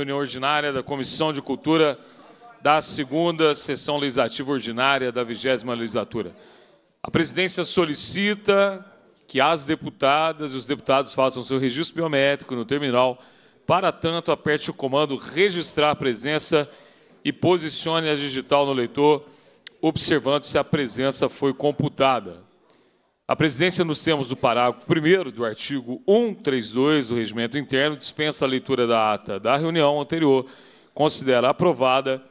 Reunião ordinária da Comissão de Cultura da segunda sessão legislativa ordinária da vigésima legislatura. A presidência solicita que as deputadas e os deputados façam seu registro biométrico no terminal. Para tanto, aperte o comando registrar a presença e posicione a digital no leitor, observando se a presença foi computada. A presidência, nos termos do parágrafo 1 do artigo 132 do Regimento Interno, dispensa a leitura da ata da reunião anterior, considera aprovada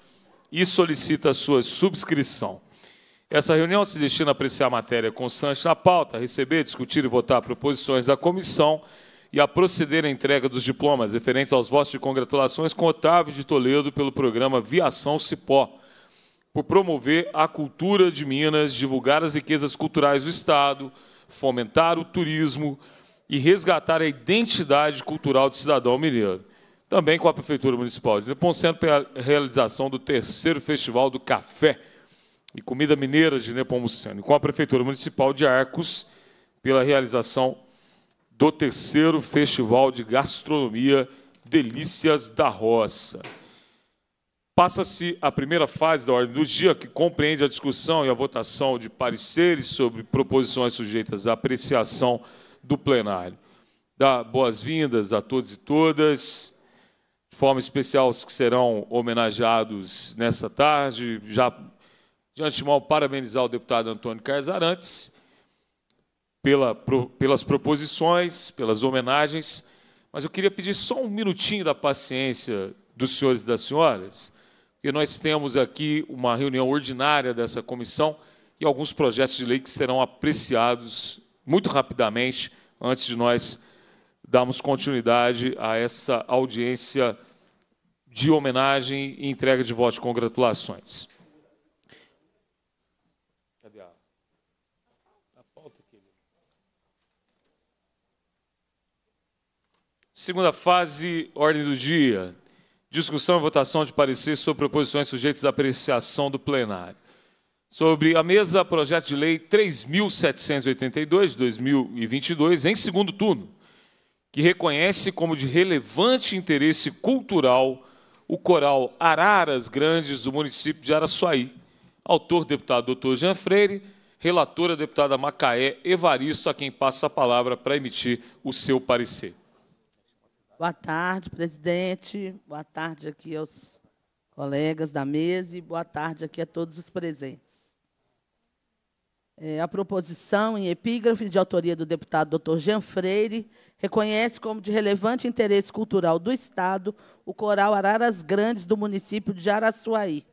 e solicita a sua subscrição. Essa reunião se destina a apreciar a matéria constante na pauta, receber, discutir e votar proposições da comissão e a proceder à entrega dos diplomas referentes aos votos de congratulações com Otávio de Toledo pelo programa Viação Cipó por promover a cultura de Minas, divulgar as riquezas culturais do Estado, fomentar o turismo e resgatar a identidade cultural do cidadão mineiro. Também com a Prefeitura Municipal de Neponcento pela realização do terceiro Festival do Café e Comida Mineira de Nepomuceno, e com a Prefeitura Municipal de Arcos pela realização do terceiro Festival de Gastronomia Delícias da Roça. Passa-se a primeira fase da ordem do dia, que compreende a discussão e a votação de pareceres sobre proposições sujeitas à apreciação do plenário. Dá boas-vindas a todos e todas, de forma especial os que serão homenageados nessa tarde. Já de antemão, parabenizar o deputado Antônio Carlos Arantes pela, pelas proposições, pelas homenagens, mas eu queria pedir só um minutinho da paciência dos senhores e das senhoras e nós temos aqui uma reunião ordinária dessa comissão e alguns projetos de lei que serão apreciados muito rapidamente antes de nós darmos continuidade a essa audiência de homenagem e entrega de votos. Congratulações. Segunda fase, ordem do dia. Discussão e votação de parecer sobre proposições sujeitas à apreciação do plenário. Sobre a mesa, projeto de lei 3.782, 2022, em segundo turno, que reconhece como de relevante interesse cultural o coral Araras Grandes do município de Araçuaí. Autor, deputado doutor Jean Freire, relatora, deputada Macaé Evaristo, a quem passa a palavra para emitir o seu parecer. Boa tarde, presidente. Boa tarde aqui aos colegas da mesa e boa tarde aqui a todos os presentes. É, a proposição, em epígrafe de autoria do deputado Dr. Jean Freire, reconhece como de relevante interesse cultural do Estado o coral Araras Grandes do município de Araçuaí.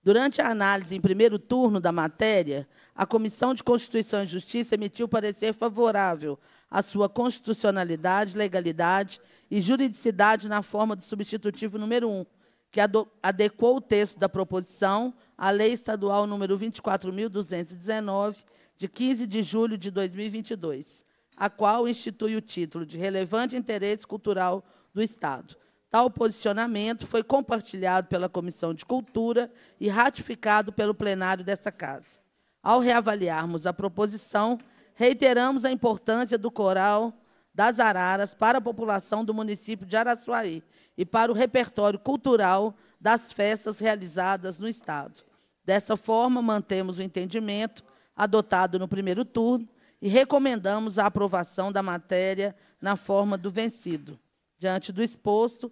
Durante a análise em primeiro turno da matéria, a Comissão de Constituição e Justiça emitiu parecer favorável à sua constitucionalidade, legalidade e juridicidade na forma do substitutivo número 1, que adequou o texto da proposição à Lei Estadual número 24.219, de 15 de julho de 2022, a qual institui o título de relevante interesse cultural do Estado. Tal posicionamento foi compartilhado pela Comissão de Cultura e ratificado pelo plenário desta Casa. Ao reavaliarmos a proposição, reiteramos a importância do coral das araras para a população do município de Araçuaí e para o repertório cultural das festas realizadas no Estado. Dessa forma, mantemos o entendimento adotado no primeiro turno e recomendamos a aprovação da matéria na forma do vencido. Diante do exposto,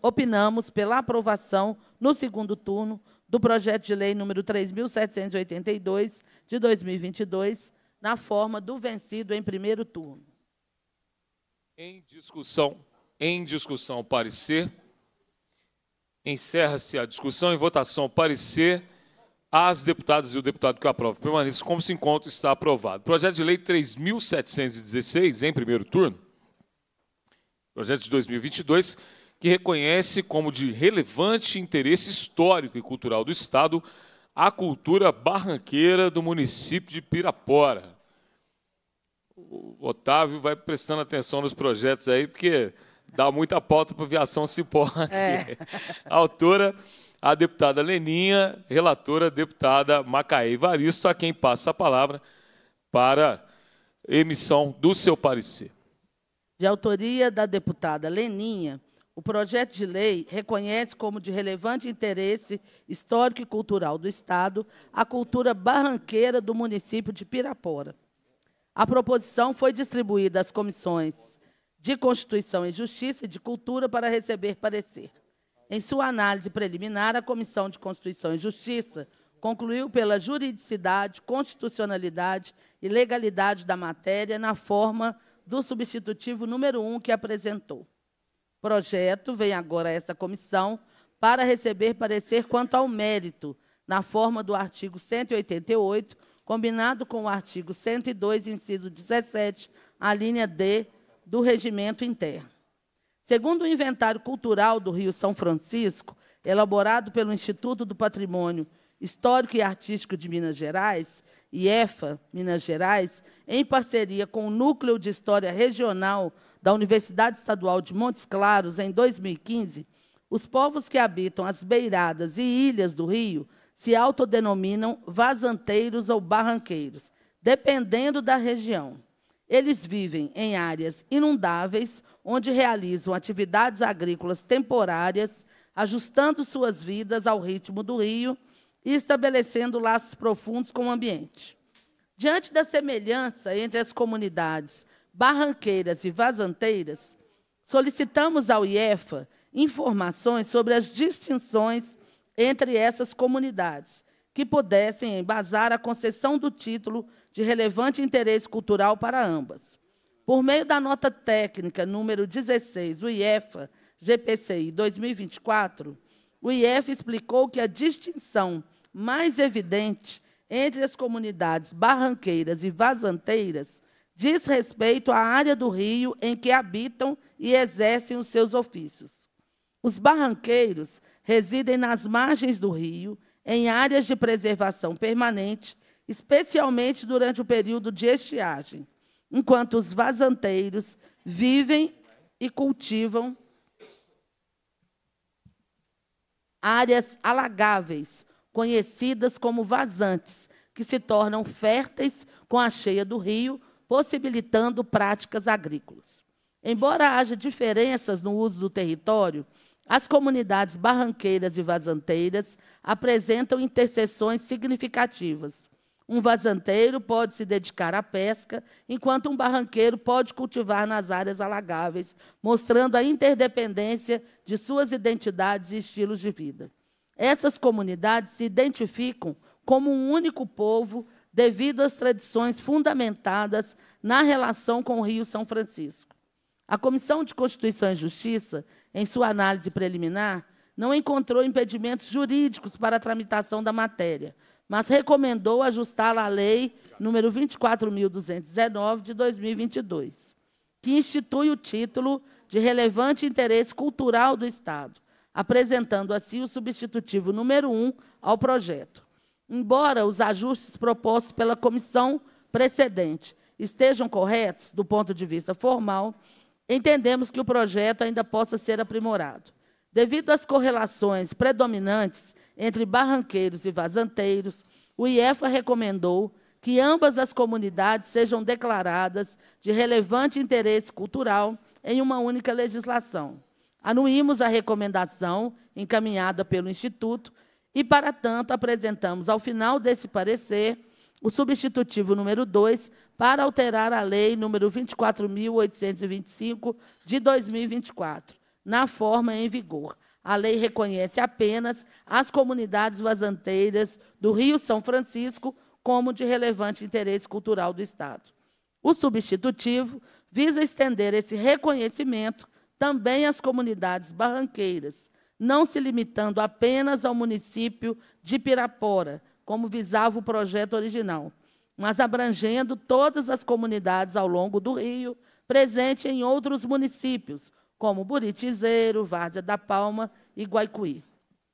opinamos pela aprovação no segundo turno do projeto de lei número 3782 de 2022, na forma do vencido em primeiro turno. Em discussão, em discussão, parecer. Encerra-se a discussão em votação parecer às deputadas e o deputado que aprova permaneça como se encontra está aprovado. Projeto de lei 3716 em primeiro turno. Projeto de 2022 que reconhece como de relevante interesse histórico e cultural do estado a cultura barranqueira do município de Pirapora o Otávio vai prestando atenção nos projetos aí, porque dá muita pauta para viação cipó. É. autora, a deputada Leninha, relatora, deputada Macaé Varisto, a quem passa a palavra para emissão do seu parecer. De autoria da deputada Leninha, o projeto de lei reconhece como de relevante interesse histórico e cultural do Estado a cultura barranqueira do município de Pirapora a proposição foi distribuída às comissões de Constituição e Justiça e de Cultura para receber parecer. Em sua análise preliminar, a Comissão de Constituição e Justiça concluiu pela juridicidade, constitucionalidade e legalidade da matéria na forma do substitutivo número 1 um que apresentou. Projeto vem agora a essa comissão para receber parecer quanto ao mérito, na forma do artigo 188 combinado com o artigo 102, inciso 17, a linha D do regimento interno. Segundo o inventário cultural do Rio São Francisco, elaborado pelo Instituto do Patrimônio Histórico e Artístico de Minas Gerais, IEFA Minas Gerais, em parceria com o Núcleo de História Regional da Universidade Estadual de Montes Claros, em 2015, os povos que habitam as beiradas e ilhas do rio se autodenominam vazanteiros ou barranqueiros, dependendo da região. Eles vivem em áreas inundáveis, onde realizam atividades agrícolas temporárias, ajustando suas vidas ao ritmo do rio e estabelecendo laços profundos com o ambiente. Diante da semelhança entre as comunidades barranqueiras e vazanteiras, solicitamos ao IEFA informações sobre as distinções entre essas comunidades que pudessem embasar a concessão do título de relevante interesse cultural para ambas. Por meio da nota técnica número 16 do IEFA GPCI 2024, o IEF explicou que a distinção mais evidente entre as comunidades barranqueiras e vazanteiras diz respeito à área do rio em que habitam e exercem os seus ofícios. Os barranqueiros residem nas margens do rio, em áreas de preservação permanente, especialmente durante o período de estiagem, enquanto os vazanteiros vivem e cultivam áreas alagáveis, conhecidas como vazantes, que se tornam férteis com a cheia do rio, possibilitando práticas agrícolas. Embora haja diferenças no uso do território, as comunidades barranqueiras e vazanteiras apresentam interseções significativas. Um vazanteiro pode se dedicar à pesca, enquanto um barranqueiro pode cultivar nas áreas alagáveis, mostrando a interdependência de suas identidades e estilos de vida. Essas comunidades se identificam como um único povo devido às tradições fundamentadas na relação com o Rio São Francisco. A Comissão de Constituição e Justiça, em sua análise preliminar, não encontrou impedimentos jurídicos para a tramitação da matéria, mas recomendou ajustá-la à Lei número 24.219, de 2022, que institui o título de relevante interesse cultural do Estado, apresentando assim o substitutivo número 1 ao projeto. Embora os ajustes propostos pela comissão precedente estejam corretos do ponto de vista formal, entendemos que o projeto ainda possa ser aprimorado. Devido às correlações predominantes entre barranqueiros e vazanteiros, o IEFA recomendou que ambas as comunidades sejam declaradas de relevante interesse cultural em uma única legislação. Anuímos a recomendação encaminhada pelo Instituto e, para tanto, apresentamos, ao final desse parecer, o substitutivo número 2 para alterar a lei número 24.825 de 2024, na forma em vigor. A lei reconhece apenas as comunidades vazanteiras do Rio São Francisco como de relevante interesse cultural do Estado. O substitutivo visa estender esse reconhecimento também às comunidades barranqueiras, não se limitando apenas ao município de Pirapora, como visava o projeto original, mas abrangendo todas as comunidades ao longo do rio, presente em outros municípios, como Buritizeiro, Várzea da Palma e Guaicuí.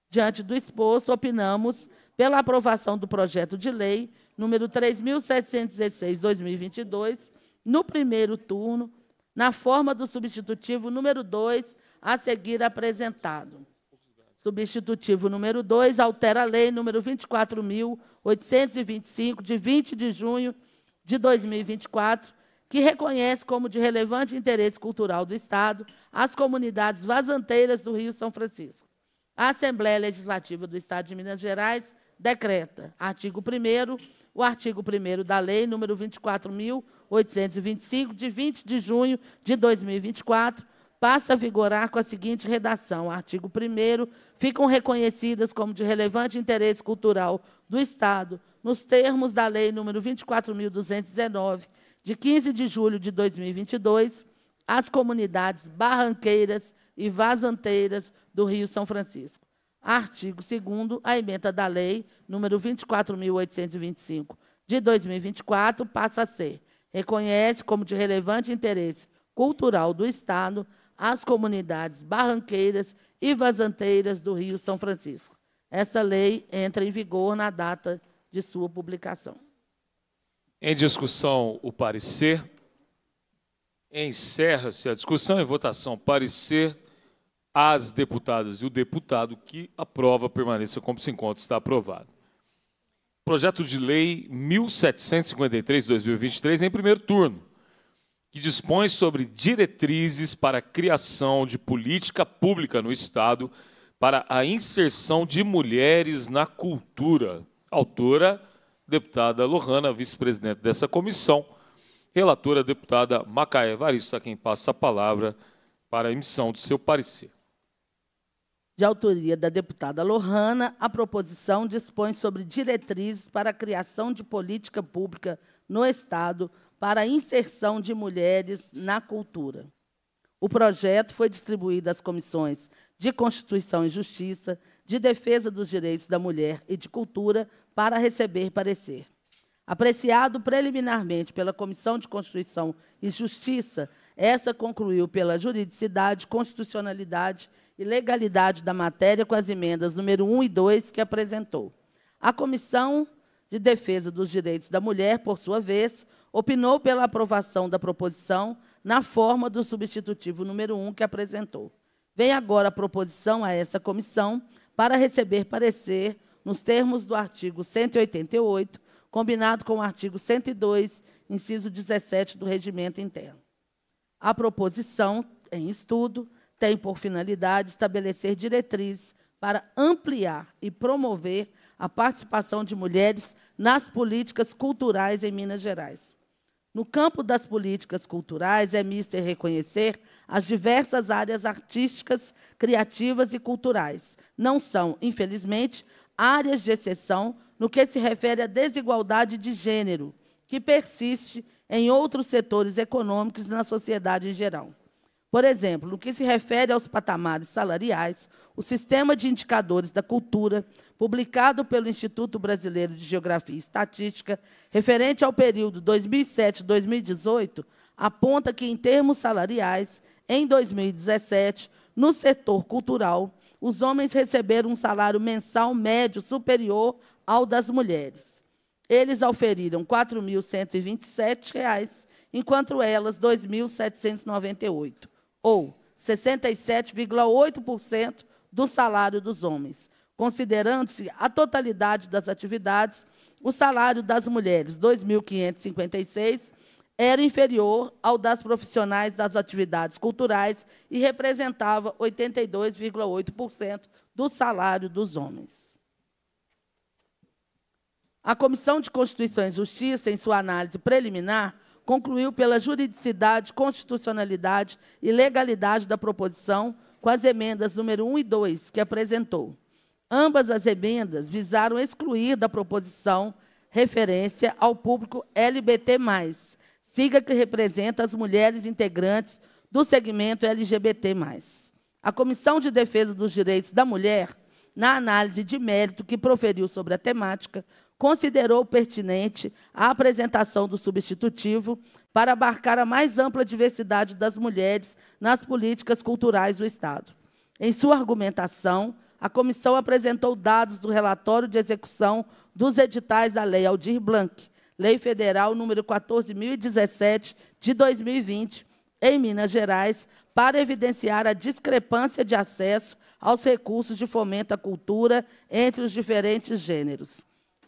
Diante do exposto, opinamos pela aprovação do projeto de lei número 3716/2022, no primeiro turno, na forma do substitutivo número 2 a seguir apresentado. Substitutivo número 2 altera a lei número 24.825, de 20 de junho de 2024, que reconhece como de relevante interesse cultural do Estado as comunidades vazanteiras do Rio São Francisco. A Assembleia Legislativa do Estado de Minas Gerais decreta, artigo 1 o artigo 1 da Lei número 24.825, de 20 de junho de 2024, passa a vigorar com a seguinte redação: artigo 1 ficam reconhecidas como de relevante interesse cultural do Estado, nos termos da Lei nº 24.219, de 15 de julho de 2022, as comunidades barranqueiras e vazanteiras do Rio São Francisco. Artigo 2 a emenda da Lei nº 24.825, de 2024, passa a ser reconhece como de relevante interesse cultural do Estado às comunidades barranqueiras e vazanteiras do Rio São Francisco. Essa lei entra em vigor na data de sua publicação. Em discussão, o parecer. Encerra-se a discussão e votação. Parecer às deputadas e o deputado que aprova permaneça como se encontra. Está aprovado. Projeto de Lei 1753-2023, em primeiro turno que dispõe sobre diretrizes para a criação de política pública no Estado para a inserção de mulheres na cultura. Autora, deputada Lohana, vice-presidente dessa comissão. Relatora, deputada Macaé Varisto, a quem passa a palavra para a emissão do seu parecer. De autoria da deputada Lohana, a proposição dispõe sobre diretrizes para a criação de política pública no Estado para a inserção de mulheres na cultura. O projeto foi distribuído às comissões de Constituição e Justiça, de Defesa dos Direitos da Mulher e de Cultura para receber parecer. Apreciado preliminarmente pela Comissão de Constituição e Justiça, essa concluiu pela juridicidade, constitucionalidade e legalidade da matéria com as emendas número 1 e 2 que apresentou. A Comissão de Defesa dos Direitos da Mulher, por sua vez, opinou pela aprovação da proposição na forma do substitutivo número 1 que apresentou. Vem agora a proposição a essa comissão para receber parecer nos termos do artigo 188, combinado com o artigo 102, inciso 17 do regimento interno. A proposição em estudo tem por finalidade estabelecer diretrizes para ampliar e promover a participação de mulheres nas políticas culturais em Minas Gerais. No campo das políticas culturais, é mister reconhecer as diversas áreas artísticas, criativas e culturais. Não são, infelizmente, áreas de exceção no que se refere à desigualdade de gênero, que persiste em outros setores econômicos e na sociedade em geral. Por exemplo, no que se refere aos patamares salariais, o sistema de indicadores da cultura publicado pelo Instituto Brasileiro de Geografia e Estatística, referente ao período 2007-2018, aponta que, em termos salariais, em 2017, no setor cultural, os homens receberam um salário mensal médio superior ao das mulheres. Eles auferiram R$ 4.127, enquanto elas R$ 2.798, ou 67,8% do salário dos homens, considerando-se a totalidade das atividades, o salário das mulheres, 2.556, era inferior ao das profissionais das atividades culturais e representava 82,8% do salário dos homens. A Comissão de Constituição e Justiça, em sua análise preliminar, concluiu pela juridicidade, constitucionalidade e legalidade da proposição com as emendas número 1 e 2, que apresentou. Ambas as emendas visaram excluir da proposição referência ao público LGBT+. siga que representa as mulheres integrantes do segmento LGBT+. A Comissão de Defesa dos Direitos da Mulher, na análise de mérito que proferiu sobre a temática, considerou pertinente a apresentação do substitutivo para abarcar a mais ampla diversidade das mulheres nas políticas culturais do Estado. Em sua argumentação, a comissão apresentou dados do relatório de execução dos editais da Lei Aldir Blanc, Lei Federal número 14.017, de 2020, em Minas Gerais, para evidenciar a discrepância de acesso aos recursos de fomento à cultura entre os diferentes gêneros.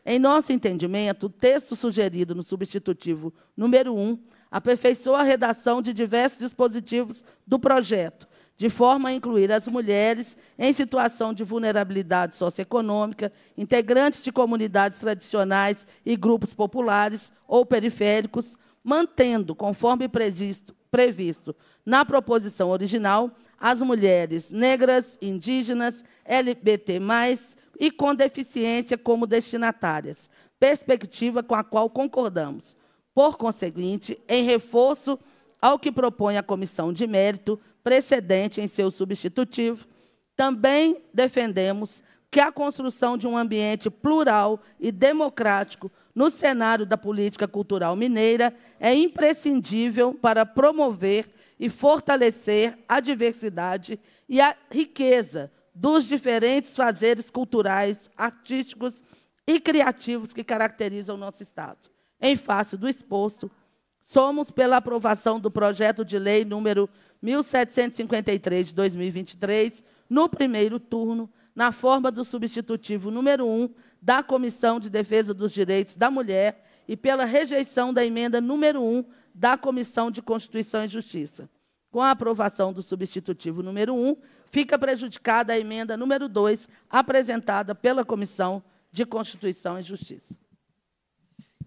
Em nosso entendimento, o texto sugerido no substitutivo número 1 aperfeiçoa a redação de diversos dispositivos do projeto, de forma a incluir as mulheres em situação de vulnerabilidade socioeconômica, integrantes de comunidades tradicionais e grupos populares ou periféricos, mantendo, conforme previsto, previsto na proposição original, as mulheres negras, indígenas, LGBT, e com deficiência como destinatárias, perspectiva com a qual concordamos. Por conseguinte, em reforço ao que propõe a Comissão de Mérito, precedente em seu substitutivo, também defendemos que a construção de um ambiente plural e democrático no cenário da política cultural mineira é imprescindível para promover e fortalecer a diversidade e a riqueza dos diferentes fazeres culturais, artísticos e criativos que caracterizam o nosso Estado. Em face do exposto, somos pela aprovação do projeto de lei número 1753 de 2023, no primeiro turno, na forma do substitutivo número 1 da Comissão de Defesa dos Direitos da Mulher e pela rejeição da emenda número 1 da Comissão de Constituição e Justiça. Com a aprovação do substitutivo número 1, fica prejudicada a emenda número 2 apresentada pela Comissão de Constituição e Justiça.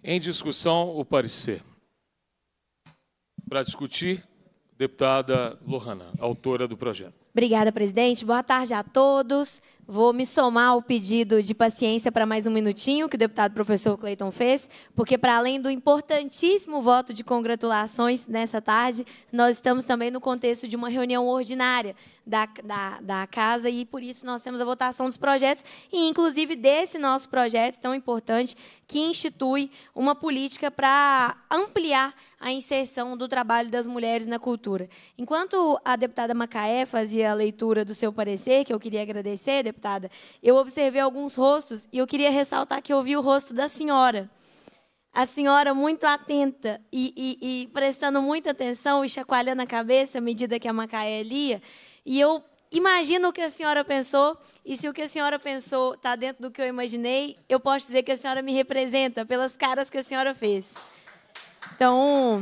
Em discussão, o parecer. Para discutir, Deputada Lohana, autora do projeto. Obrigada, presidente. Boa tarde a todos. Vou me somar ao pedido de paciência para mais um minutinho que o deputado professor Cleiton fez, porque para além do importantíssimo voto de congratulações nessa tarde, nós estamos também no contexto de uma reunião ordinária da, da, da Casa e por isso nós temos a votação dos projetos e inclusive desse nosso projeto tão importante que institui uma política para ampliar a inserção do trabalho das mulheres na cultura. Enquanto a deputada Macaé fazia a leitura do seu parecer, que eu queria agradecer, deputada, Eu observei alguns rostos e eu queria ressaltar que eu vi o rosto da senhora. A senhora muito atenta e, e, e prestando muita atenção e chacoalhando a cabeça à medida que a Macaé lia. E eu imagino o que a senhora pensou, e se o que a senhora pensou está dentro do que eu imaginei, eu posso dizer que a senhora me representa pelas caras que a senhora fez. Então,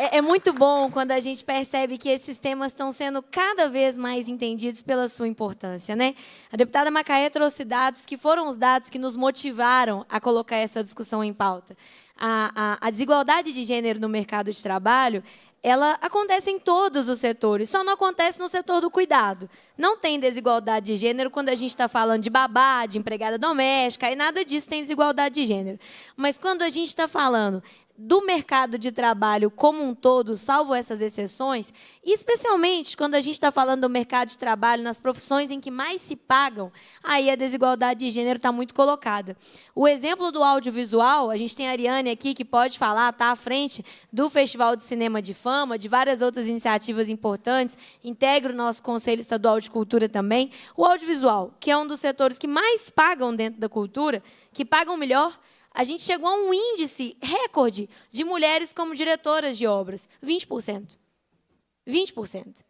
é, é, muito bom quando a gente percebe que esses temas estão sendo cada vez mais entendidos pela sua importância, né? A deputada Macaé trouxe dados que foram os dados que nos motivaram a colocar essa discussão em pauta. A, a, a desigualdade de gênero no mercado de trabalho ela acontece em todos os setores, só não acontece no setor do cuidado. Não tem desigualdade de gênero quando a gente está falando de babá, de empregada doméstica, e nada disso tem desigualdade de gênero. Mas quando a gente está falando do mercado de trabalho como um todo, salvo essas exceções, e especialmente quando a gente está falando do mercado de trabalho, nas profissões em que mais se pagam, aí a desigualdade de gênero está muito colocada. O exemplo do audiovisual, a gente tem a Ariane aqui que pode falar, está à frente do Festival de Cinema de Fama, de várias outras iniciativas importantes, integra o nosso Conselho Estadual de Cultura também. O audiovisual, que é um dos setores que mais pagam dentro da cultura, que pagam melhor, a gente chegou a um índice recorde de mulheres como diretoras de obras, 20%. 20%.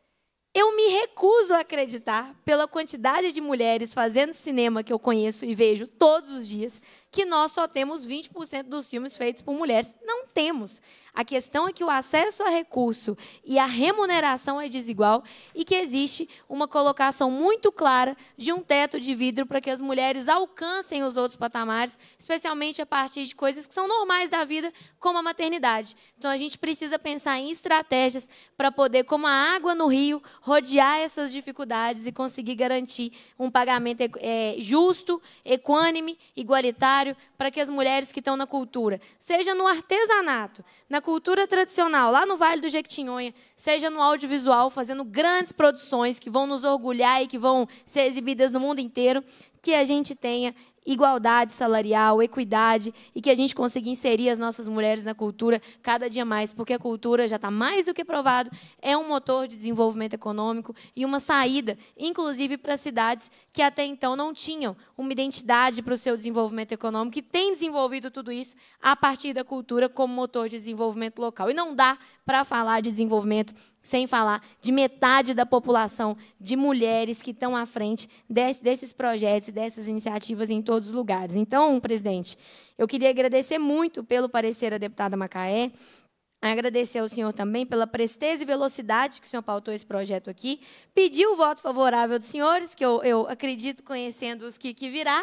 Eu me recuso a acreditar, pela quantidade de mulheres fazendo cinema que eu conheço e vejo todos os dias, que nós só temos 20% dos filmes feitos por mulheres. Não temos. A questão é que o acesso a recurso e a remuneração é desigual e que existe uma colocação muito clara de um teto de vidro para que as mulheres alcancem os outros patamares, especialmente a partir de coisas que são normais da vida, como a maternidade. Então a gente precisa pensar em estratégias para poder, como a água no rio, rodear essas dificuldades e conseguir garantir um pagamento é, justo, equânime, igualitário para que as mulheres que estão na cultura, seja no artesanato, na cultura tradicional, lá no Vale do Jequitinhonha, seja no audiovisual, fazendo grandes produções que vão nos orgulhar e que vão ser exibidas no mundo inteiro, que a gente tenha igualdade salarial, equidade e que a gente consiga inserir as nossas mulheres na cultura cada dia mais, porque a cultura já está mais do que provado, é um motor de desenvolvimento econômico e uma saída, inclusive para cidades que até então não tinham uma identidade para o seu desenvolvimento econômico e têm desenvolvido tudo isso a partir da cultura como motor de desenvolvimento local. E não dá para falar de desenvolvimento sem falar de metade da população de mulheres que estão à frente desse, desses projetos e dessas iniciativas em todos os lugares. Então, presidente, eu queria agradecer muito pelo parecer à deputada Macaé, Agradecer ao senhor também pela presteza e velocidade que o senhor pautou esse projeto aqui. Pedir o voto favorável dos senhores, que eu, eu acredito conhecendo os que, que virá,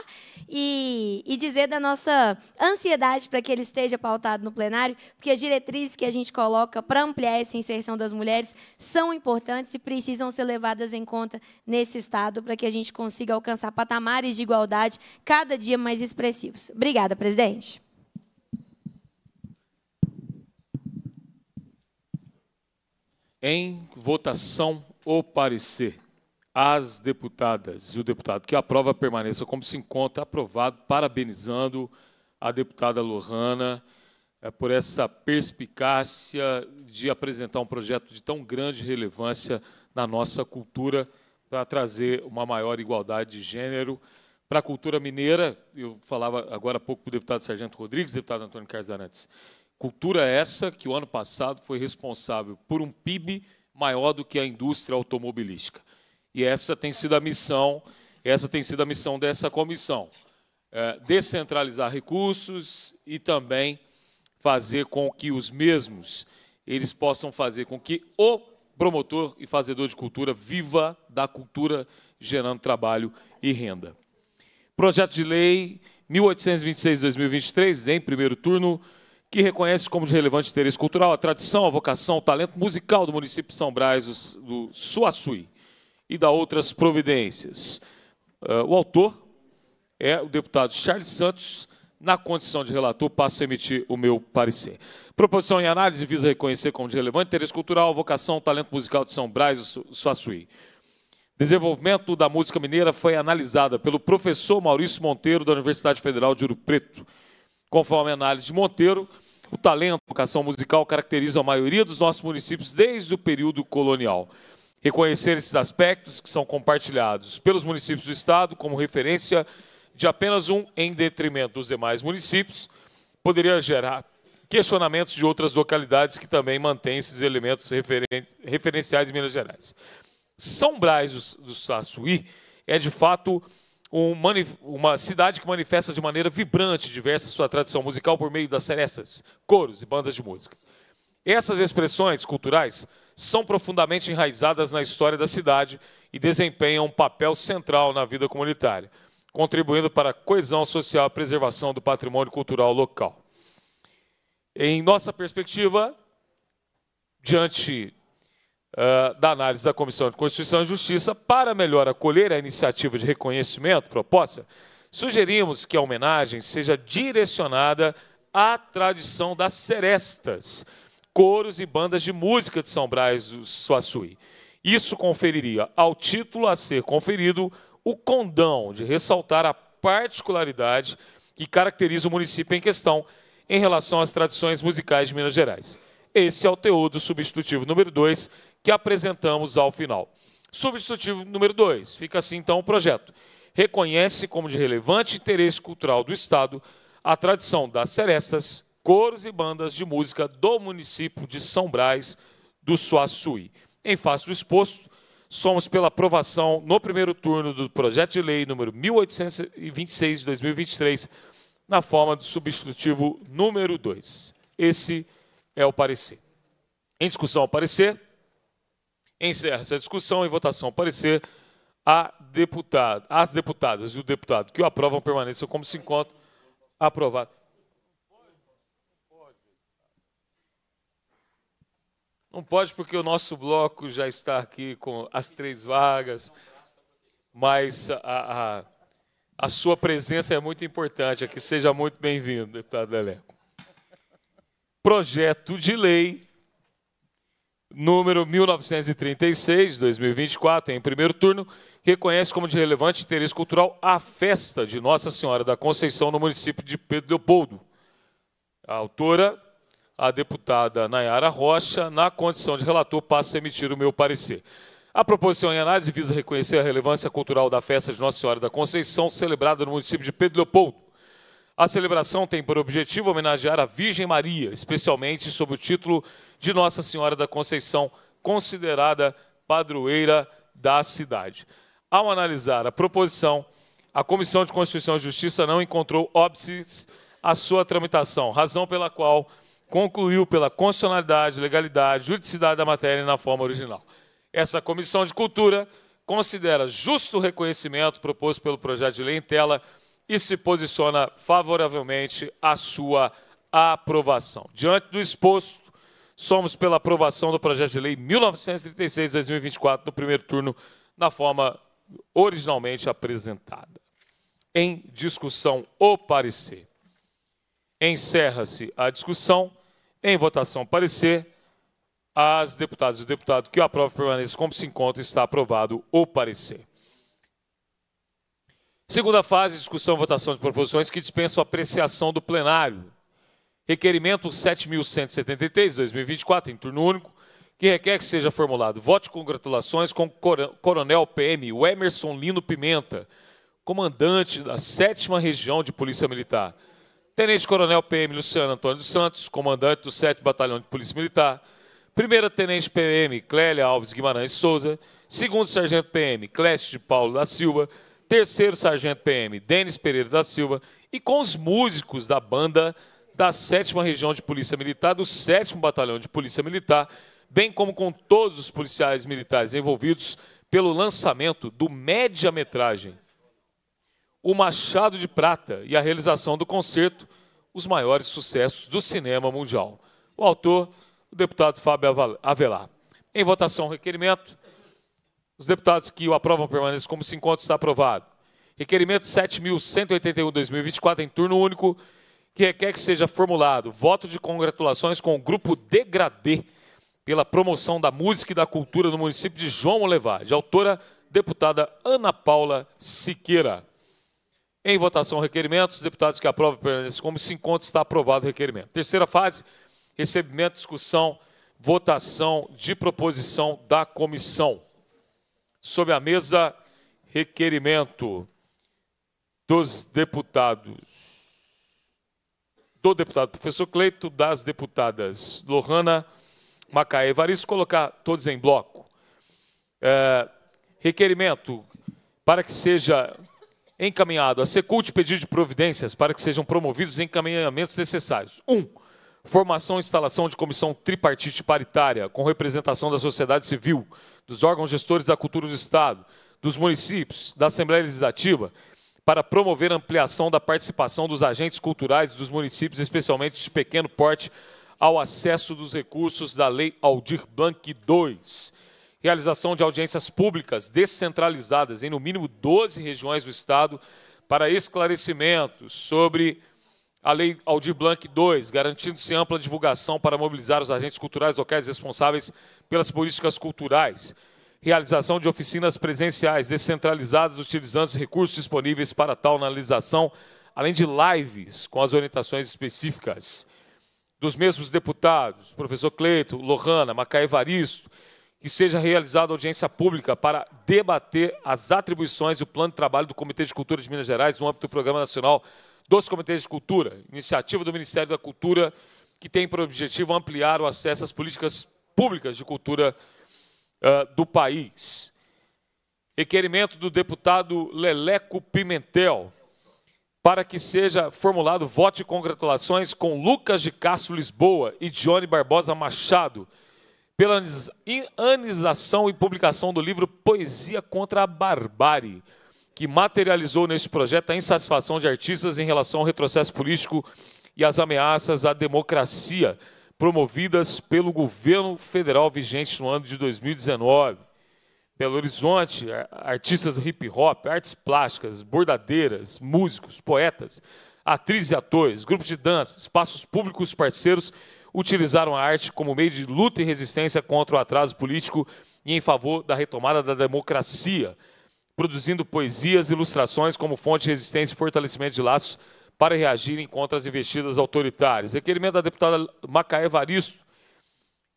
e, e dizer da nossa ansiedade para que ele esteja pautado no plenário, porque as diretrizes que a gente coloca para ampliar essa inserção das mulheres são importantes e precisam ser levadas em conta nesse Estado para que a gente consiga alcançar patamares de igualdade cada dia mais expressivos. Obrigada, presidente. Em votação, o parecer. As deputadas e o deputado que aprova permaneça como se encontra aprovado, parabenizando a deputada Lohana eh, por essa perspicácia de apresentar um projeto de tão grande relevância na nossa cultura para trazer uma maior igualdade de gênero para a cultura mineira. Eu falava agora há pouco para o deputado Sargento Rodrigues, deputado Antônio Carlos Arantes, Cultura é essa que o ano passado foi responsável por um PIB maior do que a indústria automobilística. E essa tem sido a missão, essa tem sido a missão dessa comissão. É, descentralizar recursos e também fazer com que os mesmos eles possam fazer com que o promotor e fazedor de cultura viva da cultura, gerando trabalho e renda. Projeto de lei 1826-2023, em primeiro turno, que reconhece como de relevante interesse cultural a tradição, a vocação, o talento musical do município de São Brás do Suaçuí e da outras providências. Eh, o autor é o deputado Charles Santos. Na condição de relator, passo a emitir o meu parecer. Proposição em análise visa reconhecer como de relevante interesse cultural, a vocação, o talento musical de São Brás do Suaçuí. Desenvolvimento da música mineira foi analisada pelo professor Maurício Monteiro, da Universidade Federal de Ouro Preto. Conforme a análise de Monteiro, o talento, a vocação musical caracteriza a maioria dos nossos municípios desde o período colonial. Reconhecer esses aspectos que são compartilhados pelos municípios do Estado como referência de apenas um em detrimento dos demais municípios poderia gerar questionamentos de outras localidades que também mantêm esses elementos referen referenciais de Minas Gerais. São Brás do, do Saçuí é, de fato, uma cidade que manifesta de maneira vibrante diversa sua tradição musical por meio das serestas, coros e bandas de música. Essas expressões culturais são profundamente enraizadas na história da cidade e desempenham um papel central na vida comunitária, contribuindo para a coesão social e a preservação do patrimônio cultural local. Em nossa perspectiva, diante eh, da análise da Comissão de Constituição e Justiça, para melhor acolher a iniciativa de reconhecimento proposta, sugerimos que a homenagem seja direcionada à tradição das serestas, coros e bandas de música de São Brás do Suaçuí. Isso conferiria ao título a ser conferido o condão de ressaltar a particularidade que caracteriza o município em questão em relação às tradições musicais de Minas Gerais. Esse é o teor do substitutivo número 2, que apresentamos ao final. Substitutivo número 2. Fica assim então o projeto. Reconhece como de relevante interesse cultural do Estado a tradição das serestas, coros e bandas de música do município de São Brás do Suaçuí. Em face do exposto, somos pela aprovação no primeiro turno do projeto de lei número 1826 de 2023, na forma do substitutivo número 2. Esse é o parecer. Em discussão, o parecer. Encerra-se a discussão e votação. Parecer a deputada, as deputadas e o deputado que o aprovam permaneçam como se encontram. Aprovado. Não pode, porque o nosso bloco já está aqui com as três vagas, mas a, a, a sua presença é muito importante aqui. Seja muito bem-vindo, deputado Leleco. Projeto de lei número 1936, 2024, em primeiro turno, reconhece como de relevante interesse cultural a festa de Nossa Senhora da Conceição no município de Pedro Leopoldo. A autora, a deputada Nayara Rocha, na condição de relator, passa a emitir o meu parecer. A proposição em análise visa reconhecer a relevância cultural da festa de Nossa Senhora da Conceição, celebrada no município de Pedro Leopoldo a celebração tem por objetivo homenagear a Virgem Maria, especialmente sob o título de Nossa Senhora da Conceição, considerada padroeira da cidade. Ao analisar a proposição, a Comissão de Constituição e Justiça não encontrou óbices à sua tramitação, razão pela qual concluiu pela constitucionalidade, legalidade, juridicidade da matéria na forma original. Essa Comissão de Cultura considera justo o reconhecimento proposto pelo projeto de lei em tela e se posiciona favoravelmente à sua aprovação. Diante do exposto, somos pela aprovação do projeto de lei 1936-2024 no primeiro turno, na forma originalmente apresentada. Em discussão o parecer. Encerra-se a discussão. Em votação parecer, as deputadas e o deputado que o aprova permaneçam como se encontra, está aprovado o parecer. Segunda fase, discussão e votação de proposições que dispensam apreciação do plenário. Requerimento 7.173, 2024, em turno único, que requer que seja formulado voto de congratulações com Coronel PM Emerson Lino Pimenta, comandante da 7 Região de Polícia Militar. Tenente Coronel PM Luciano Antônio dos Santos, comandante do 7 Batalhão de Polícia Militar. Primeira Tenente PM Clélia Alves Guimarães Souza. Segundo Sargento PM Clécio de Paulo da Silva terceiro sargento PM Denis Pereira da Silva e com os músicos da banda da 7 Região de Polícia Militar, do 7 Batalhão de Polícia Militar, bem como com todos os policiais militares envolvidos pelo lançamento do média-metragem O Machado de Prata e a realização do concerto Os Maiores Sucessos do Cinema Mundial. O autor, o deputado Fábio Avelar. Em votação, requerimento. Os deputados que o aprovam permanecem como se encontra está aprovado. Requerimento 7.181-2024 em turno único, que requer que seja formulado voto de congratulações com o grupo Degradê pela promoção da música e da cultura no município de João de Autora, deputada Ana Paula Siqueira. Em votação, requerimentos. Deputados que aprovam permanecem como se encontra, está aprovado o requerimento. Terceira fase, recebimento, discussão, votação de proposição da comissão sobre a mesa requerimento dos deputados, do deputado professor Cleito, das deputadas Lohana Macaé Evaristo, colocar todos em bloco. É, requerimento para que seja encaminhado a Secult pedido de providências para que sejam promovidos os encaminhamentos necessários. Um, formação e instalação de comissão tripartite paritária com representação da sociedade civil, dos órgãos gestores da cultura do Estado, dos municípios, da Assembleia Legislativa, para promover a ampliação da participação dos agentes culturais dos municípios, especialmente de pequeno porte, ao acesso dos recursos da Lei Aldir Blanc II. Realização de audiências públicas descentralizadas em no mínimo 12 regiões do Estado para esclarecimentos sobre a Lei Aldir Blanc II, garantindo-se ampla divulgação para mobilizar os agentes culturais locais responsáveis pelas políticas culturais. Realização de oficinas presenciais descentralizadas utilizando os recursos disponíveis para tal analisação, além de lives com as orientações específicas. Dos mesmos deputados, professor Cleito, Lohana, Macaé Varisto, que seja realizada audiência pública para debater as atribuições e o plano de trabalho do Comitê de Cultura de Minas Gerais no âmbito do Programa Nacional dos Comitês de Cultura, iniciativa do Ministério da Cultura, que tem por objetivo ampliar o acesso às políticas públicas de cultura uh, do país. Requerimento do deputado Leleco Pimentel, para que seja formulado voto de congratulações com Lucas de Castro Lisboa e Johnny Barbosa Machado pela anização e publicação do livro Poesia contra a Barbárie, que materializou nesse projeto a insatisfação de artistas em relação ao retrocesso político e às ameaças à democracia promovidas pelo governo federal vigente no ano de 2019. Belo Horizonte, artistas do hip hop, artes plásticas, bordadeiras, músicos, poetas, atrizes e atores, grupos de dança, espaços públicos parceiros utilizaram a arte como meio de luta e resistência contra o atraso político e em favor da retomada da democracia produzindo poesias, ilustrações como fonte de resistência e fortalecimento de laços para reagirem contra as investidas autoritárias. Requerimento da deputada Macaé Varisto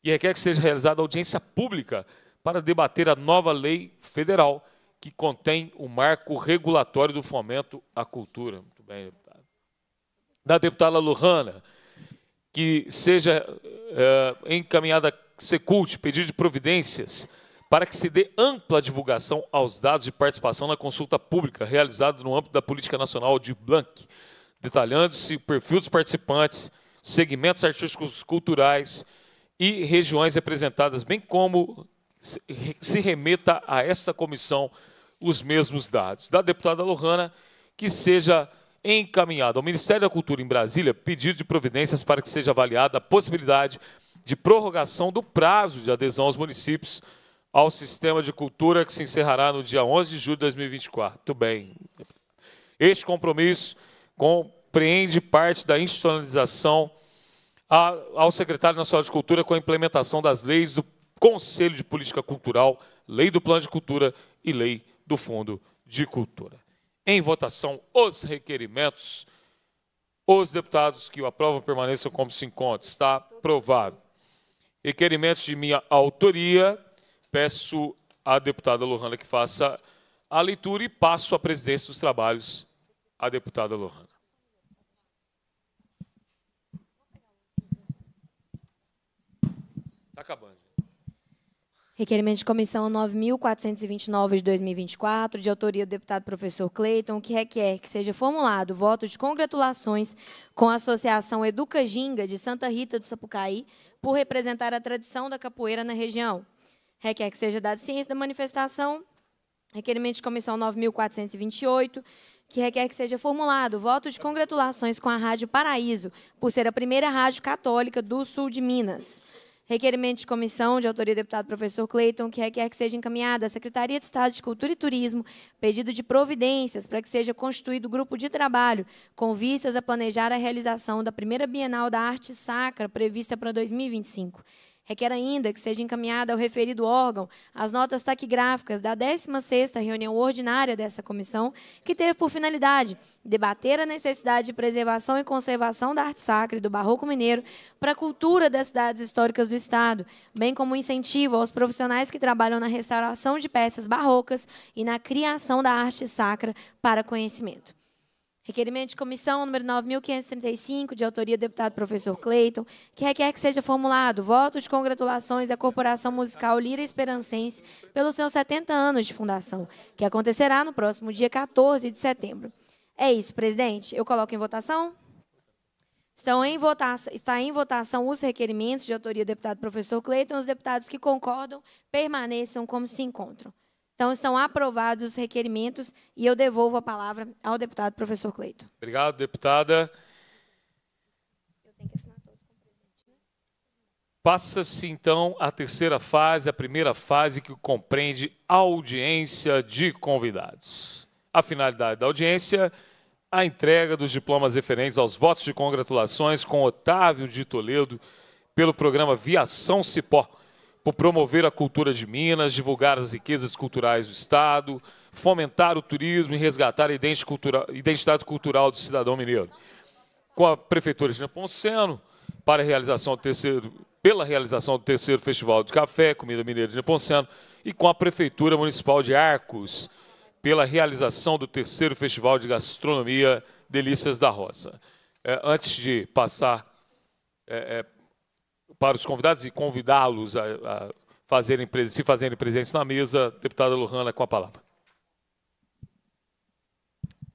e requer que seja realizada audiência pública para debater a nova lei federal que contém o marco regulatório do fomento à cultura. Muito bem, deputado. Da deputada Lujana, que seja é, encaminhada a Secult, pedido de providências para que se dê ampla divulgação aos dados de participação na consulta pública realizada no âmbito da Política Nacional de blank, detalhando-se o perfil dos participantes, segmentos artísticos culturais e regiões representadas, bem como se remeta a essa comissão os mesmos dados. Da deputada Lohana, que seja encaminhado ao Ministério da Cultura em Brasília pedido de providências para que seja avaliada a possibilidade de prorrogação do prazo de adesão aos municípios ao sistema de cultura que se encerrará no dia 11 de julho de 2024. Tudo bem. Este compromisso compreende parte da institucionalização ao secretário nacional de Cultura com a implementação das leis do Conselho de Política Cultural, Lei do Plano de Cultura e Lei do Fundo de Cultura. Em votação, os requerimentos. Os deputados que o aprovam permaneçam como se encontram. Está aprovado. Requerimentos de minha autoria, Peço à deputada Lohana que faça a leitura e passo a presidência dos trabalhos à deputada Lohana. Está acabando. Requerimento de comissão 9.429 de 2024, de autoria do deputado professor Cleiton, que requer que seja formulado voto de congratulações com a Associação Educa Ginga de Santa Rita do Sapucaí por representar a tradição da capoeira na região requer que seja dada ciência da manifestação, requerimento de comissão 9428, que requer que seja formulado voto de congratulações com a Rádio Paraíso, por ser a primeira rádio católica do sul de Minas. Requerimento de comissão de autoria do deputado professor Cleiton, que requer que seja encaminhada à Secretaria de Estado de Cultura e Turismo pedido de providências para que seja constituído grupo de trabalho com vistas a planejar a realização da primeira Bienal da Arte Sacra prevista para 2025. Requer é ainda que seja encaminhada ao referido órgão as notas taquigráficas da 16ª reunião ordinária dessa comissão, que teve por finalidade debater a necessidade de preservação e conservação da arte sacra e do barroco mineiro para a cultura das cidades históricas do Estado, bem como incentivo aos profissionais que trabalham na restauração de peças barrocas e na criação da arte sacra para conhecimento. Requerimento de comissão número 9.535, de autoria do deputado professor Cleiton, que requer que seja formulado voto de congratulações à Corporação Musical Lira Esperancense pelos seus 70 anos de fundação, que acontecerá no próximo dia 14 de setembro. É isso, presidente. Eu coloco em votação. Estão em está em votação os requerimentos de autoria do deputado professor Cleiton. Os deputados que concordam permaneçam como se encontram. Então, estão aprovados os requerimentos e eu devolvo a palavra ao deputado professor Cleito. Obrigado, deputada. Né? Passa-se então a terceira fase, a primeira fase que compreende a audiência de convidados. A finalidade da audiência, a entrega dos diplomas referentes aos votos de congratulações com Otávio de Toledo pelo programa Viação Cipó por promover a cultura de Minas, divulgar as riquezas culturais do Estado, fomentar o turismo e resgatar a identidade cultural do cidadão mineiro. Com a Prefeitura de Neponceno, para realização do terceiro, pela realização do terceiro Festival de Café, Comida Mineira de Neponceno, e com a Prefeitura Municipal de Arcos, pela realização do terceiro Festival de Gastronomia Delícias da Roça. É, antes de passar é, é, para os convidados e convidá-los a, a fazerem, se fazerem presentes na mesa. Deputada Lohana, com a palavra.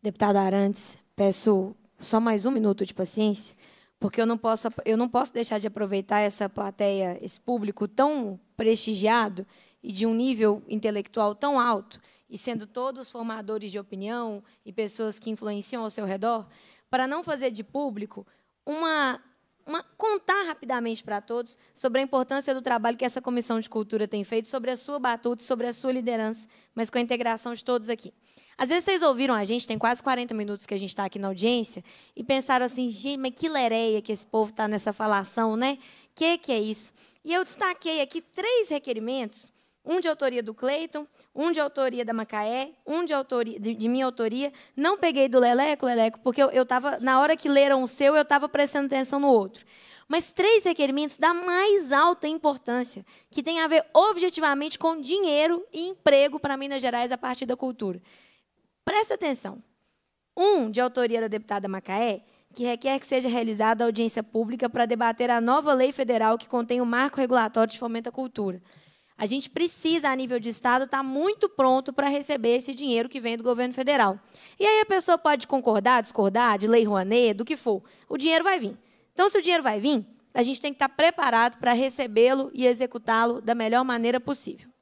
Deputada Arantes, peço só mais um minuto de paciência, porque eu não posso, eu não posso deixar de aproveitar essa plateia, esse público tão prestigiado e de um nível intelectual tão alto, e sendo todos formadores de opinião e pessoas que influenciam ao seu redor, para não fazer de público uma uma, contar rapidamente para todos sobre a importância do trabalho que essa comissão de cultura tem feito, sobre a sua batuta, sobre a sua liderança, mas com a integração de todos aqui. Às vezes vocês ouviram a gente, tem quase 40 minutos que a gente está aqui na audiência, e pensaram assim, gente, mas que lereia que esse povo está nessa falação, né? Que que é isso? E eu destaquei aqui três requerimentos um de autoria do Cleiton, um de autoria da Macaé, um de, autoria, de, de minha autoria. Não peguei do Leleco, Leleco, porque eu estava, na hora que leram o seu, eu estava prestando atenção no outro. Mas três requerimentos da mais alta importância, que tem a ver objetivamente com dinheiro e emprego para Minas Gerais a partir da cultura. Presta atenção. Um, de autoria da deputada Macaé, que requer que seja realizada audiência pública para debater a nova lei federal que contém o marco regulatório de fomento à cultura. A gente precisa, a nível de Estado, estar tá muito pronto para receber esse dinheiro que vem do governo federal. E aí a pessoa pode concordar, discordar, de lei Rouanet, do que for. O dinheiro vai vir. Então, se o dinheiro vai vir, a gente tem que estar tá preparado para recebê-lo e executá-lo da melhor maneira possível.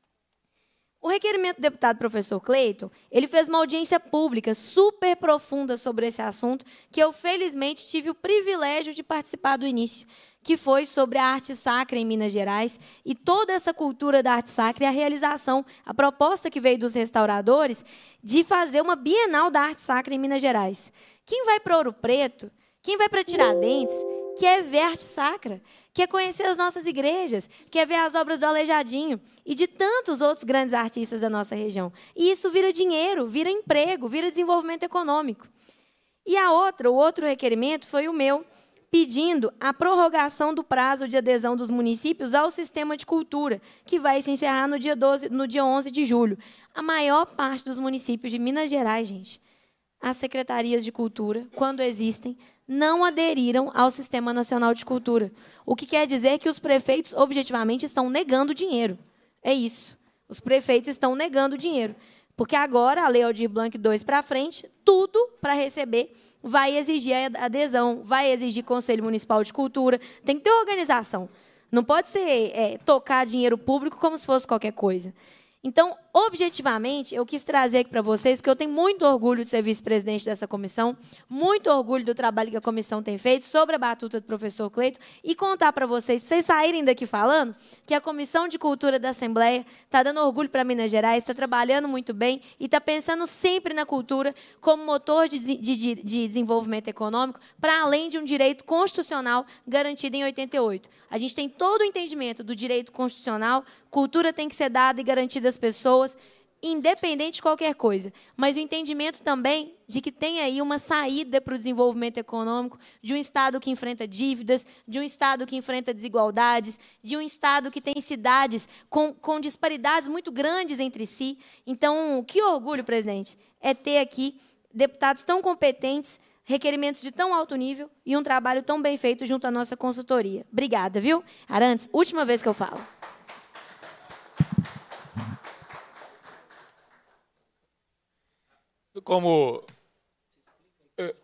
O requerimento do deputado professor Cleiton, ele fez uma audiência pública super profunda sobre esse assunto, que eu felizmente tive o privilégio de participar do início, que foi sobre a arte sacra em Minas Gerais e toda essa cultura da arte sacra e a realização, a proposta que veio dos restauradores de fazer uma Bienal da Arte Sacra em Minas Gerais. Quem vai para Ouro Preto, quem vai para Tiradentes, quer ver arte sacra que é conhecer as nossas igrejas, que é ver as obras do Aleijadinho e de tantos outros grandes artistas da nossa região. E isso vira dinheiro, vira emprego, vira desenvolvimento econômico. E a outra, o outro requerimento foi o meu, pedindo a prorrogação do prazo de adesão dos municípios ao sistema de cultura, que vai se encerrar no dia, 12, no dia 11 de julho. A maior parte dos municípios de Minas Gerais, gente, as secretarias de cultura, quando existem, não aderiram ao Sistema Nacional de Cultura. O que quer dizer que os prefeitos, objetivamente, estão negando dinheiro. É isso. Os prefeitos estão negando dinheiro. Porque agora, a Lei Aldir Blanc 2 para frente, tudo para receber vai exigir adesão, vai exigir Conselho Municipal de Cultura, tem que ter organização. Não pode ser é, tocar dinheiro público como se fosse qualquer coisa. Então, objetivamente, eu quis trazer aqui para vocês, porque eu tenho muito orgulho de ser vice-presidente dessa comissão, muito orgulho do trabalho que a comissão tem feito sobre a batuta do professor Cleito, e contar para vocês, para vocês saírem daqui falando, que a Comissão de Cultura da Assembleia está dando orgulho para Minas Gerais, está trabalhando muito bem e está pensando sempre na cultura como motor de, de, de desenvolvimento econômico, para além de um direito constitucional garantido em 88. A gente tem todo o entendimento do direito constitucional, cultura tem que ser dada e garantida às pessoas, pessoas, independente de qualquer coisa. Mas o entendimento também de que tem aí uma saída para o desenvolvimento econômico de um Estado que enfrenta dívidas, de um Estado que enfrenta desigualdades, de um Estado que tem cidades com, com disparidades muito grandes entre si. Então, que orgulho, presidente, é ter aqui deputados tão competentes, requerimentos de tão alto nível e um trabalho tão bem feito junto à nossa consultoria. Obrigada, viu? Arantes, última vez que eu falo. como. Eh,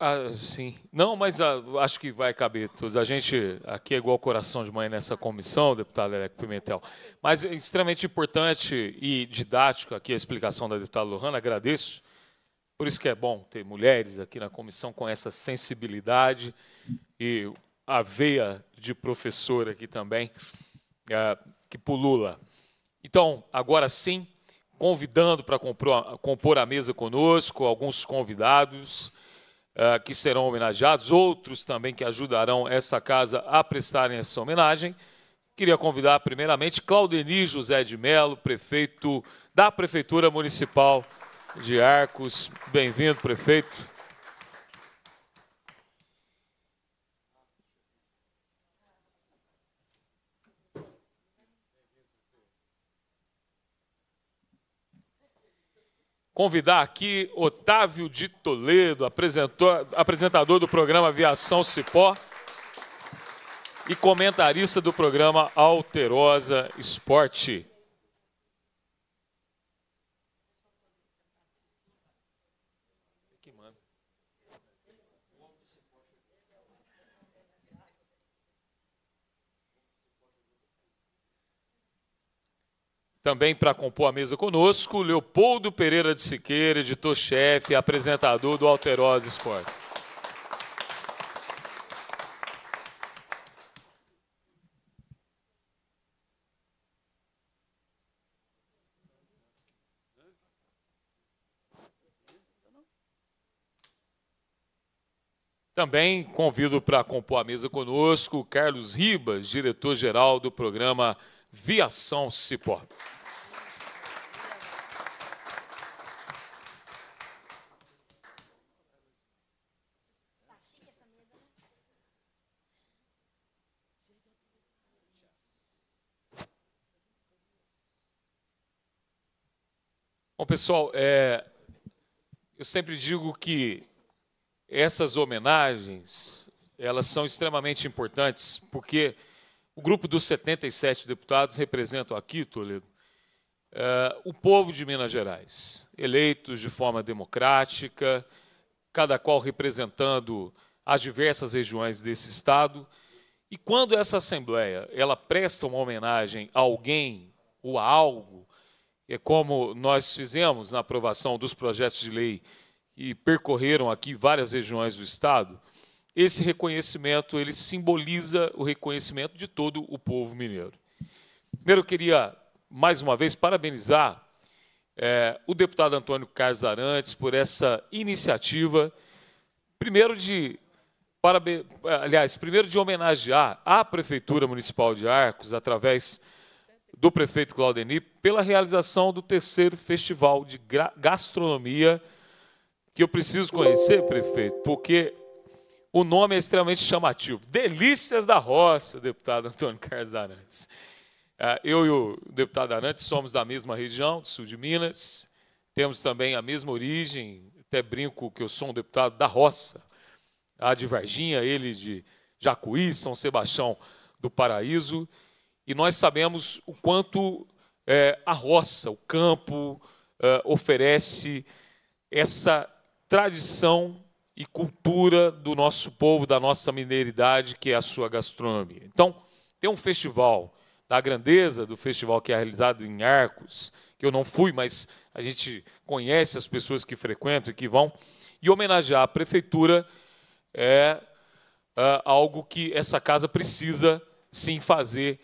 ah, sim. Não, mas ah, acho que vai caber todos. A gente aqui é igual coração de mãe nessa comissão, deputado Eleco Pimentel. Mas é extremamente importante e didático aqui a explicação da deputada Lohana, agradeço. Por isso que é bom ter mulheres aqui na comissão com essa sensibilidade e a veia de professora aqui também, eh, que pulula. Então, agora sim, convidando para compor a mesa conosco, alguns convidados uh, que serão homenageados, outros também que ajudarão essa casa a prestarem essa homenagem. Queria convidar primeiramente Claudenir José de Melo, prefeito da Prefeitura Municipal de Arcos. Bem-vindo, prefeito. convidar aqui Otávio de Toledo, apresentador do programa Aviação Cipó e comentarista do programa Alterosa Esporte. Também para compor a mesa conosco, Leopoldo Pereira de Siqueira, editor-chefe e apresentador do Alterosa Esporte. Também convido para compor a mesa conosco Carlos Ribas, diretor-geral do programa Viação Cipó. pessoal, é, eu sempre digo que essas homenagens, elas são extremamente importantes, porque o grupo dos 77 deputados representa aqui, Toledo, é, o povo de Minas Gerais, eleitos de forma democrática, cada qual representando as diversas regiões desse estado. E quando essa assembleia ela presta uma homenagem a alguém ou a algo, é como nós fizemos na aprovação dos projetos de lei que percorreram aqui várias regiões do Estado, esse reconhecimento ele simboliza o reconhecimento de todo o povo mineiro. Primeiro, eu queria, mais uma vez, parabenizar é, o deputado Antônio Carlos Arantes por essa iniciativa, primeiro de Parabéns, aliás, primeiro de homenagear a Prefeitura Municipal de Arcos, através do prefeito Claudeni pela realização do terceiro festival de gastronomia que eu preciso conhecer, prefeito, porque o nome é extremamente chamativo. Delícias da Roça, deputado Antônio Carlos Arantes. Ah, eu e o deputado Arantes somos da mesma região, do sul de Minas, temos também a mesma origem, até brinco que eu sou um deputado da roça, a de Varginha, ele de Jacuí, São Sebastião do Paraíso, e nós sabemos o quanto é, a roça, o campo, é, oferece essa tradição e cultura do nosso povo, da nossa mineiridade, que é a sua gastronomia. Então, tem um festival da grandeza do festival que é realizado em Arcos, que eu não fui, mas a gente conhece as pessoas que frequentam e que vão, e homenagear a prefeitura é, é algo que essa casa precisa sim fazer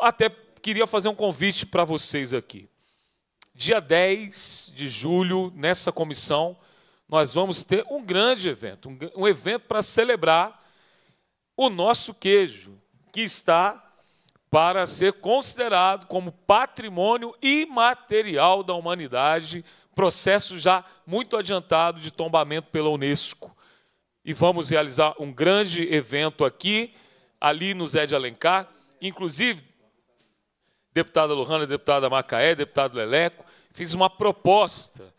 até queria fazer um convite para vocês aqui. Dia 10 de julho, nessa comissão, nós vamos ter um grande evento, um, evento para celebrar o nosso queijo, que está para ser considerado como patrimônio imaterial da humanidade, processo já muito adiantado de tombamento pela Unesco. E vamos realizar um grande evento aqui, ali no Zé de Alencar. Inclusive, deputada Lohana, deputada Macaé, deputado Leleco, fiz uma proposta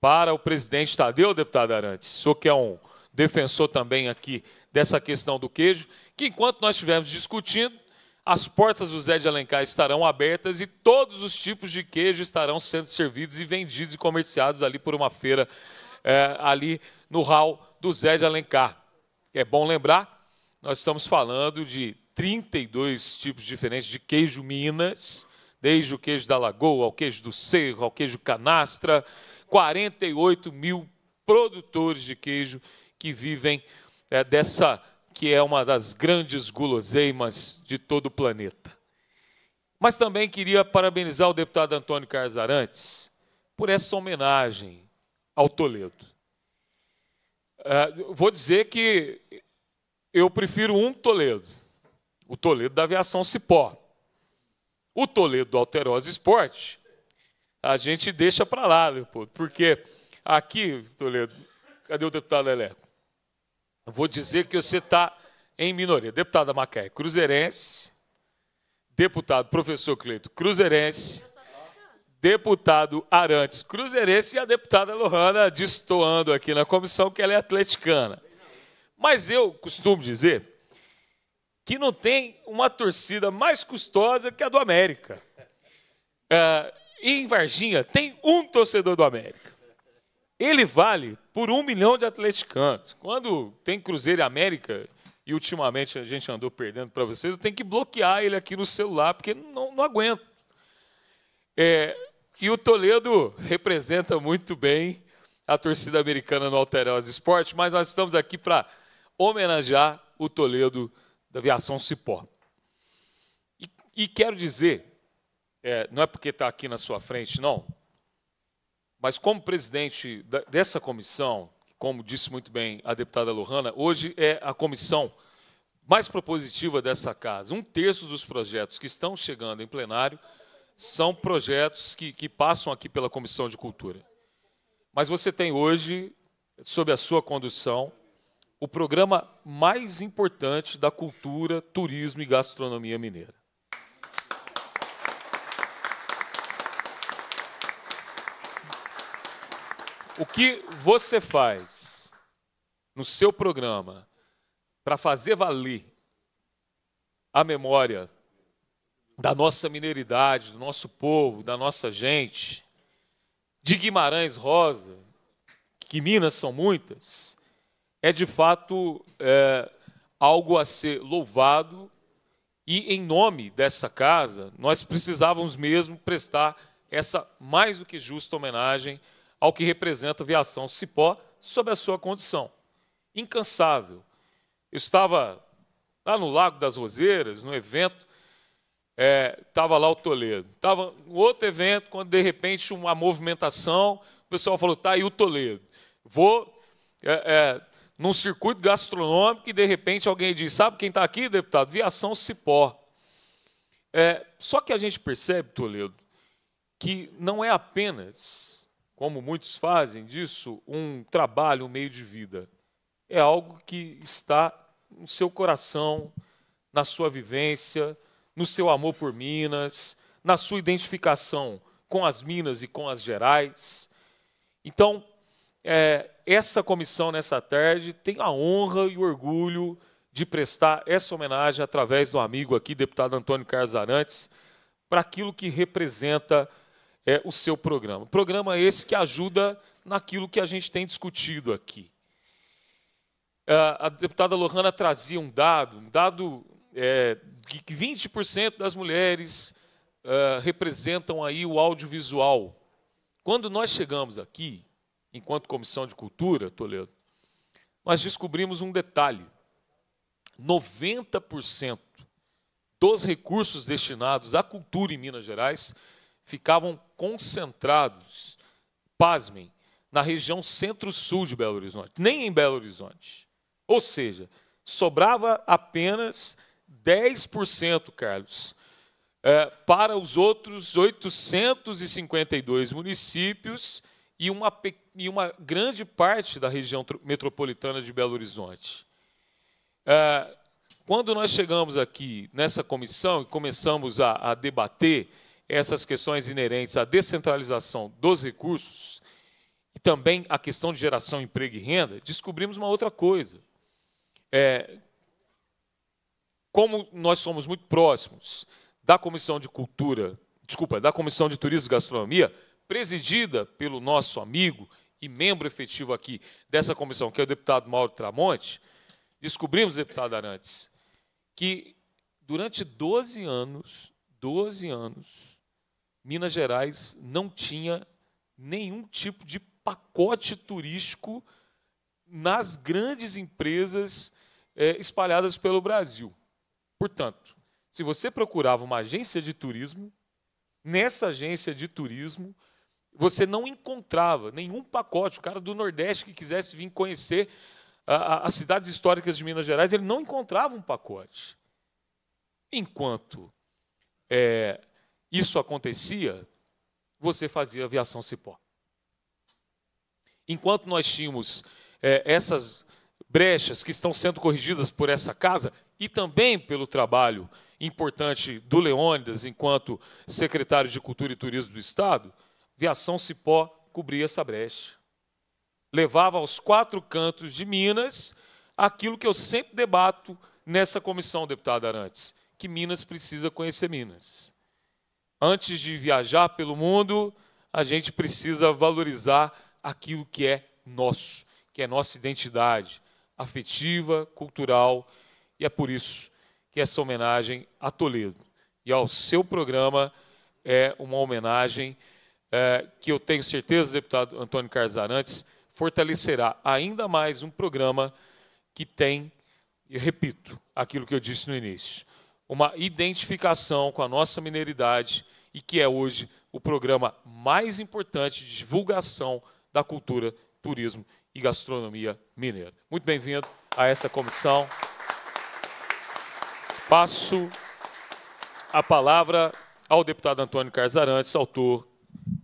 para o presidente Tadeu, deputado Arantes, sou que é um defensor também aqui dessa questão do queijo, que enquanto nós estivermos discutindo, as portas do Zé de Alencar estarão abertas e todos os tipos de queijo estarão sendo servidos e vendidos e comerciados ali por uma feira, é, ali no hall do Zé de Alencar. É bom lembrar, nós estamos falando de 32 tipos diferentes de queijo Minas, desde o queijo da Lagoa ao queijo do Cerro, ao queijo Canastra, 48 mil produtores de queijo que vivem é, dessa que é uma das grandes guloseimas de todo o planeta. Mas também queria parabenizar o deputado Antônio Carlos Arantes por essa homenagem ao Toledo. Uh, vou dizer que eu prefiro um Toledo o Toledo da Aviação Cipó. O Toledo do Alterosa Esporte, a gente deixa para lá, Leopoldo, porque aqui, Toledo, cadê o deputado Leleco? Eu vou dizer que você está em minoria. Deputada Macaé, cruzeirense. Deputado professor Cleito, cruzeirense. Deputado Arantes, cruzeirense. E a deputada Lohana, destoando aqui na comissão, que ela é atleticana. Mas eu costumo dizer que não tem uma torcida mais custosa que a do América. É, em Varginha tem um torcedor do América. Ele vale por um milhão de atleticanos. Quando tem Cruzeiro e América, e ultimamente a gente andou perdendo para vocês, eu tenho que bloquear ele aqui no celular, porque não, não aguento. É, e o Toledo representa muito bem a torcida americana no Alterosa Esporte, mas nós estamos aqui para homenagear o Toledo da aviação Cipó. E, e quero dizer, é, não é porque está aqui na sua frente, não, mas como presidente da, dessa comissão, como disse muito bem a deputada Lohana, hoje é a comissão mais propositiva dessa casa. Um terço dos projetos que estão chegando em plenário são projetos que, que passam aqui pela Comissão de Cultura. Mas você tem hoje, sob a sua condução, o programa mais importante da cultura, turismo e gastronomia mineira. O que você faz no seu programa para fazer valer a memória da nossa mineridade, do nosso povo, da nossa gente, de Guimarães Rosa, que Minas são muitas, é de fato é, algo a ser louvado, e em nome dessa casa, nós precisávamos mesmo prestar essa mais do que justa homenagem ao que representa a aviação Cipó sob a sua condição. Incansável. Eu estava lá no Lago das Roseiras, no evento, é, estava lá o Toledo. Estava um outro evento, quando de repente uma movimentação, o pessoal falou: tá aí o Toledo. Vou é, é, num circuito gastronômico e de repente alguém diz: Sabe quem está aqui, deputado? Viação Cipó. É, só que a gente percebe, Toledo, que não é apenas, como muitos fazem disso, um trabalho, um meio de vida. É algo que está no seu coração, na sua vivência, no seu amor por Minas, na sua identificação com as Minas e com as Gerais. Então, é, essa comissão, nessa tarde, tem a honra e o orgulho de prestar essa homenagem através do amigo aqui, deputado Antônio Carlos Arantes, para aquilo que representa é, o seu programa. Programa esse que ajuda naquilo que a gente tem discutido aqui. É, a deputada Lohana trazia um dado, um dado é, que 20% das mulheres é, representam aí o audiovisual. Quando nós chegamos aqui, enquanto Comissão de Cultura, Toledo, nós descobrimos um detalhe: 90% dos recursos destinados à cultura em Minas Gerais ficavam concentrados, pasmem, na região centro-sul de Belo Horizonte, nem em Belo Horizonte. Ou seja, sobrava apenas 10%, Carlos, eh, para os outros 852 municípios e uma, e uma grande parte da região metropolitana de Belo Horizonte. É, quando nós chegamos aqui nessa comissão e começamos a, a debater essas questões inerentes à descentralização dos recursos e também a questão de geração, emprego e renda, descobrimos uma outra coisa. É, como nós somos muito próximos da Comissão de Cultura, desculpa, da Comissão de Turismo e Gastronomia, presidida pelo nosso amigo e membro efetivo aqui dessa comissão, que é o deputado Mauro Tramonte, descobrimos, deputado Arantes, que durante 12 anos, 12 anos, Minas Gerais não tinha nenhum tipo de pacote turístico nas grandes empresas é, espalhadas pelo Brasil. Portanto, se você procurava uma agência de turismo, nessa agência de turismo você não encontrava nenhum pacote. O cara do Nordeste que quisesse vir conhecer as cidades históricas de Minas Gerais, ele não encontrava um pacote. Enquanto é, isso acontecia, você fazia aviação cipó. Enquanto nós tínhamos é, essas brechas que estão sendo corrigidas por essa casa e também pelo trabalho importante do Leônidas enquanto secretário de Cultura e Turismo do Estado, Viação Cipó cobria essa brecha. Levava aos quatro cantos de Minas aquilo que eu sempre debato nessa comissão, deputado Arantes, que Minas precisa conhecer Minas. Antes de viajar pelo mundo, a gente precisa valorizar aquilo que é nosso, que é nossa identidade afetiva, cultural, e é por isso que essa homenagem a Toledo e ao seu programa é uma homenagem é, que eu tenho certeza, deputado Antônio Carlos Arantes, fortalecerá ainda mais um programa que tem, e repito, aquilo que eu disse no início, uma identificação com a nossa mineridade e que é hoje o programa mais importante de divulgação da cultura, turismo e gastronomia mineira. Muito bem-vindo a essa comissão. Passo a palavra ao deputado Antônio Carlos Arantes, autor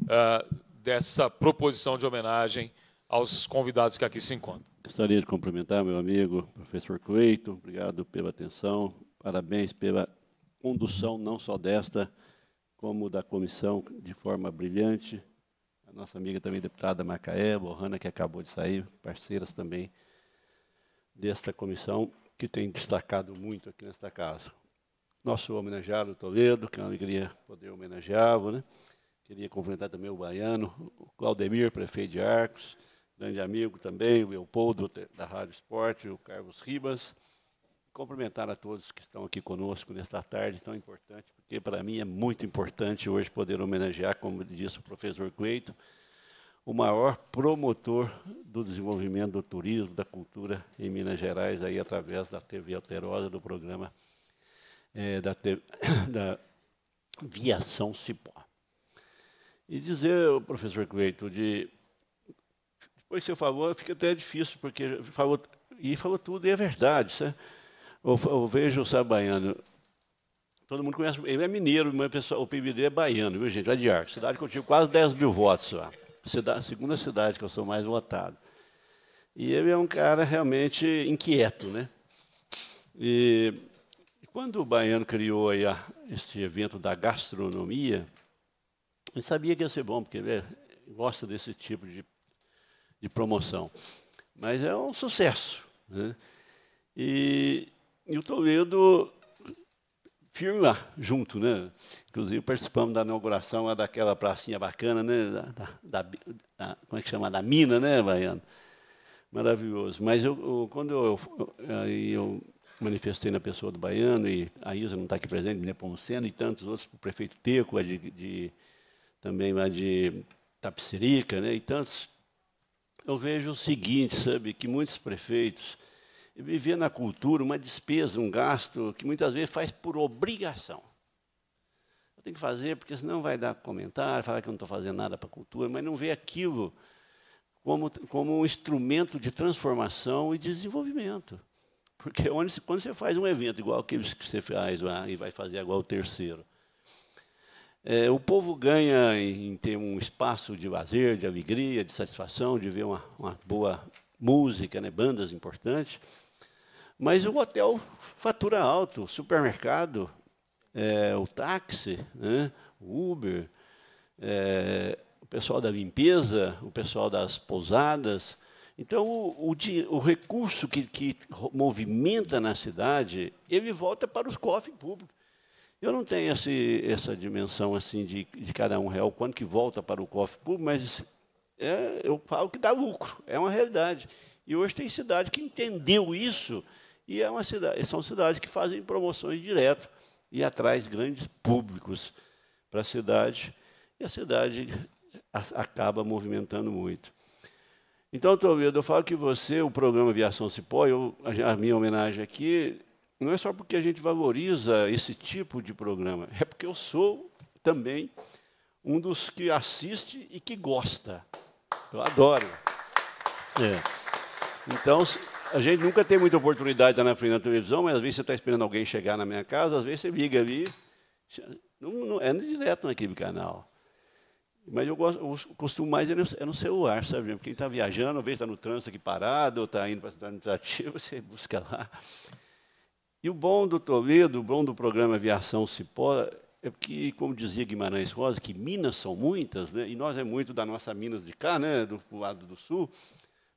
uh, dessa proposição de homenagem aos convidados que aqui se encontram. Gostaria de cumprimentar meu amigo professor Cleito, obrigado pela atenção, parabéns pela condução não só desta, como da comissão de forma brilhante. A nossa amiga também deputada Macaé, Borrana, que acabou de sair, parceiras também desta comissão, que tem destacado muito aqui nesta casa. Nosso homenageado Toledo, que é uma alegria poder homenageá-lo, né? Queria cumprimentar também o baiano, o Claudemir, prefeito de Arcos, grande amigo também, o Leopoldo, da Rádio Esporte, o Carlos Ribas. Cumprimentar a todos que estão aqui conosco nesta tarde tão importante, porque para mim é muito importante hoje poder homenagear, como disse o professor Cleito, o maior promotor do desenvolvimento do turismo, da cultura em Minas Gerais, aí através da TV Alterosa, do programa é, da, te, da Viação Cipó. E dizer professor Cleito de depois seu favor fica até difícil, porque falou, e falou tudo, e é verdade. Né? Eu, eu vejo o Baiano, todo mundo conhece, ele é mineiro, mas o PMD é baiano, viu gente? Adiar, cidade que eu tive quase 10 mil votos lá. Cidade, segunda cidade que eu sou mais votado. E ele é um cara realmente inquieto, né? E quando o baiano criou aí, este evento da gastronomia, eu sabia que ia ser bom, porque ele é, gosta desse tipo de, de promoção. Mas é um sucesso. Né? E, e o Toledo firme lá, junto, né? Inclusive participamos da inauguração daquela pracinha bacana, né? Da, da, da, como é que chama? Da mina, né, Baiano? Maravilhoso. Mas eu, eu quando eu, aí eu, manifestei na pessoa do Baiano, e a Isa não está aqui presente, Nepomceno e tantos outros, o prefeito Teco, de, de também lá de Tapicerica, né, e tantos, eu vejo o seguinte, sabe, que muitos prefeitos viviam na cultura uma despesa, um gasto que muitas vezes faz por obrigação. Eu tenho que fazer porque senão vai dar comentário, falar que eu não estou fazendo nada para a cultura, mas não vê aquilo como, como um instrumento de transformação e desenvolvimento. Porque onde, quando você faz um evento igual aqueles que você faz lá e vai fazer agora o terceiro, é, o povo ganha em ter um espaço de lazer, de alegria, de satisfação, de ver uma, uma boa música, né, bandas importantes. Mas o hotel fatura alto, o supermercado, é, o táxi, né, o Uber, é, o pessoal da limpeza, o pessoal das pousadas. Então, o, o, o recurso que, que movimenta na cidade, ele volta para os cofres públicos. Eu não tenho esse, essa dimensão assim de, de cada um real, quanto que volta para o cofre público, mas é, eu falo que dá lucro, é uma realidade. E hoje tem cidade que entendeu isso e é uma cidade, são cidades que fazem promoções direto e atrás grandes públicos para a cidade e a cidade a, acaba movimentando muito. Então, Toledo, eu falo que você, o programa Viação Cipó, eu, a minha homenagem aqui não é só porque a gente valoriza esse tipo de programa, é porque eu sou também um dos que assiste e que gosta. Eu adoro. É. Então, a gente nunca tem muita oportunidade de estar na frente da televisão, mas às vezes você está esperando alguém chegar na minha casa, às vezes você liga ali. Não, não, é direto naquele canal. Mas eu, gosto, eu costumo mais é no, é no celular, sabe? Porque quem está viajando, às vezes está no trânsito aqui parado, ou está indo para a cidade administrativa, você busca lá. E o bom do Toledo, o bom do programa Aviação Cipó, é que, como dizia Guimarães Rosa, que minas são muitas, né? e nós é muito da nossa Minas de cá, né? do, do lado do sul,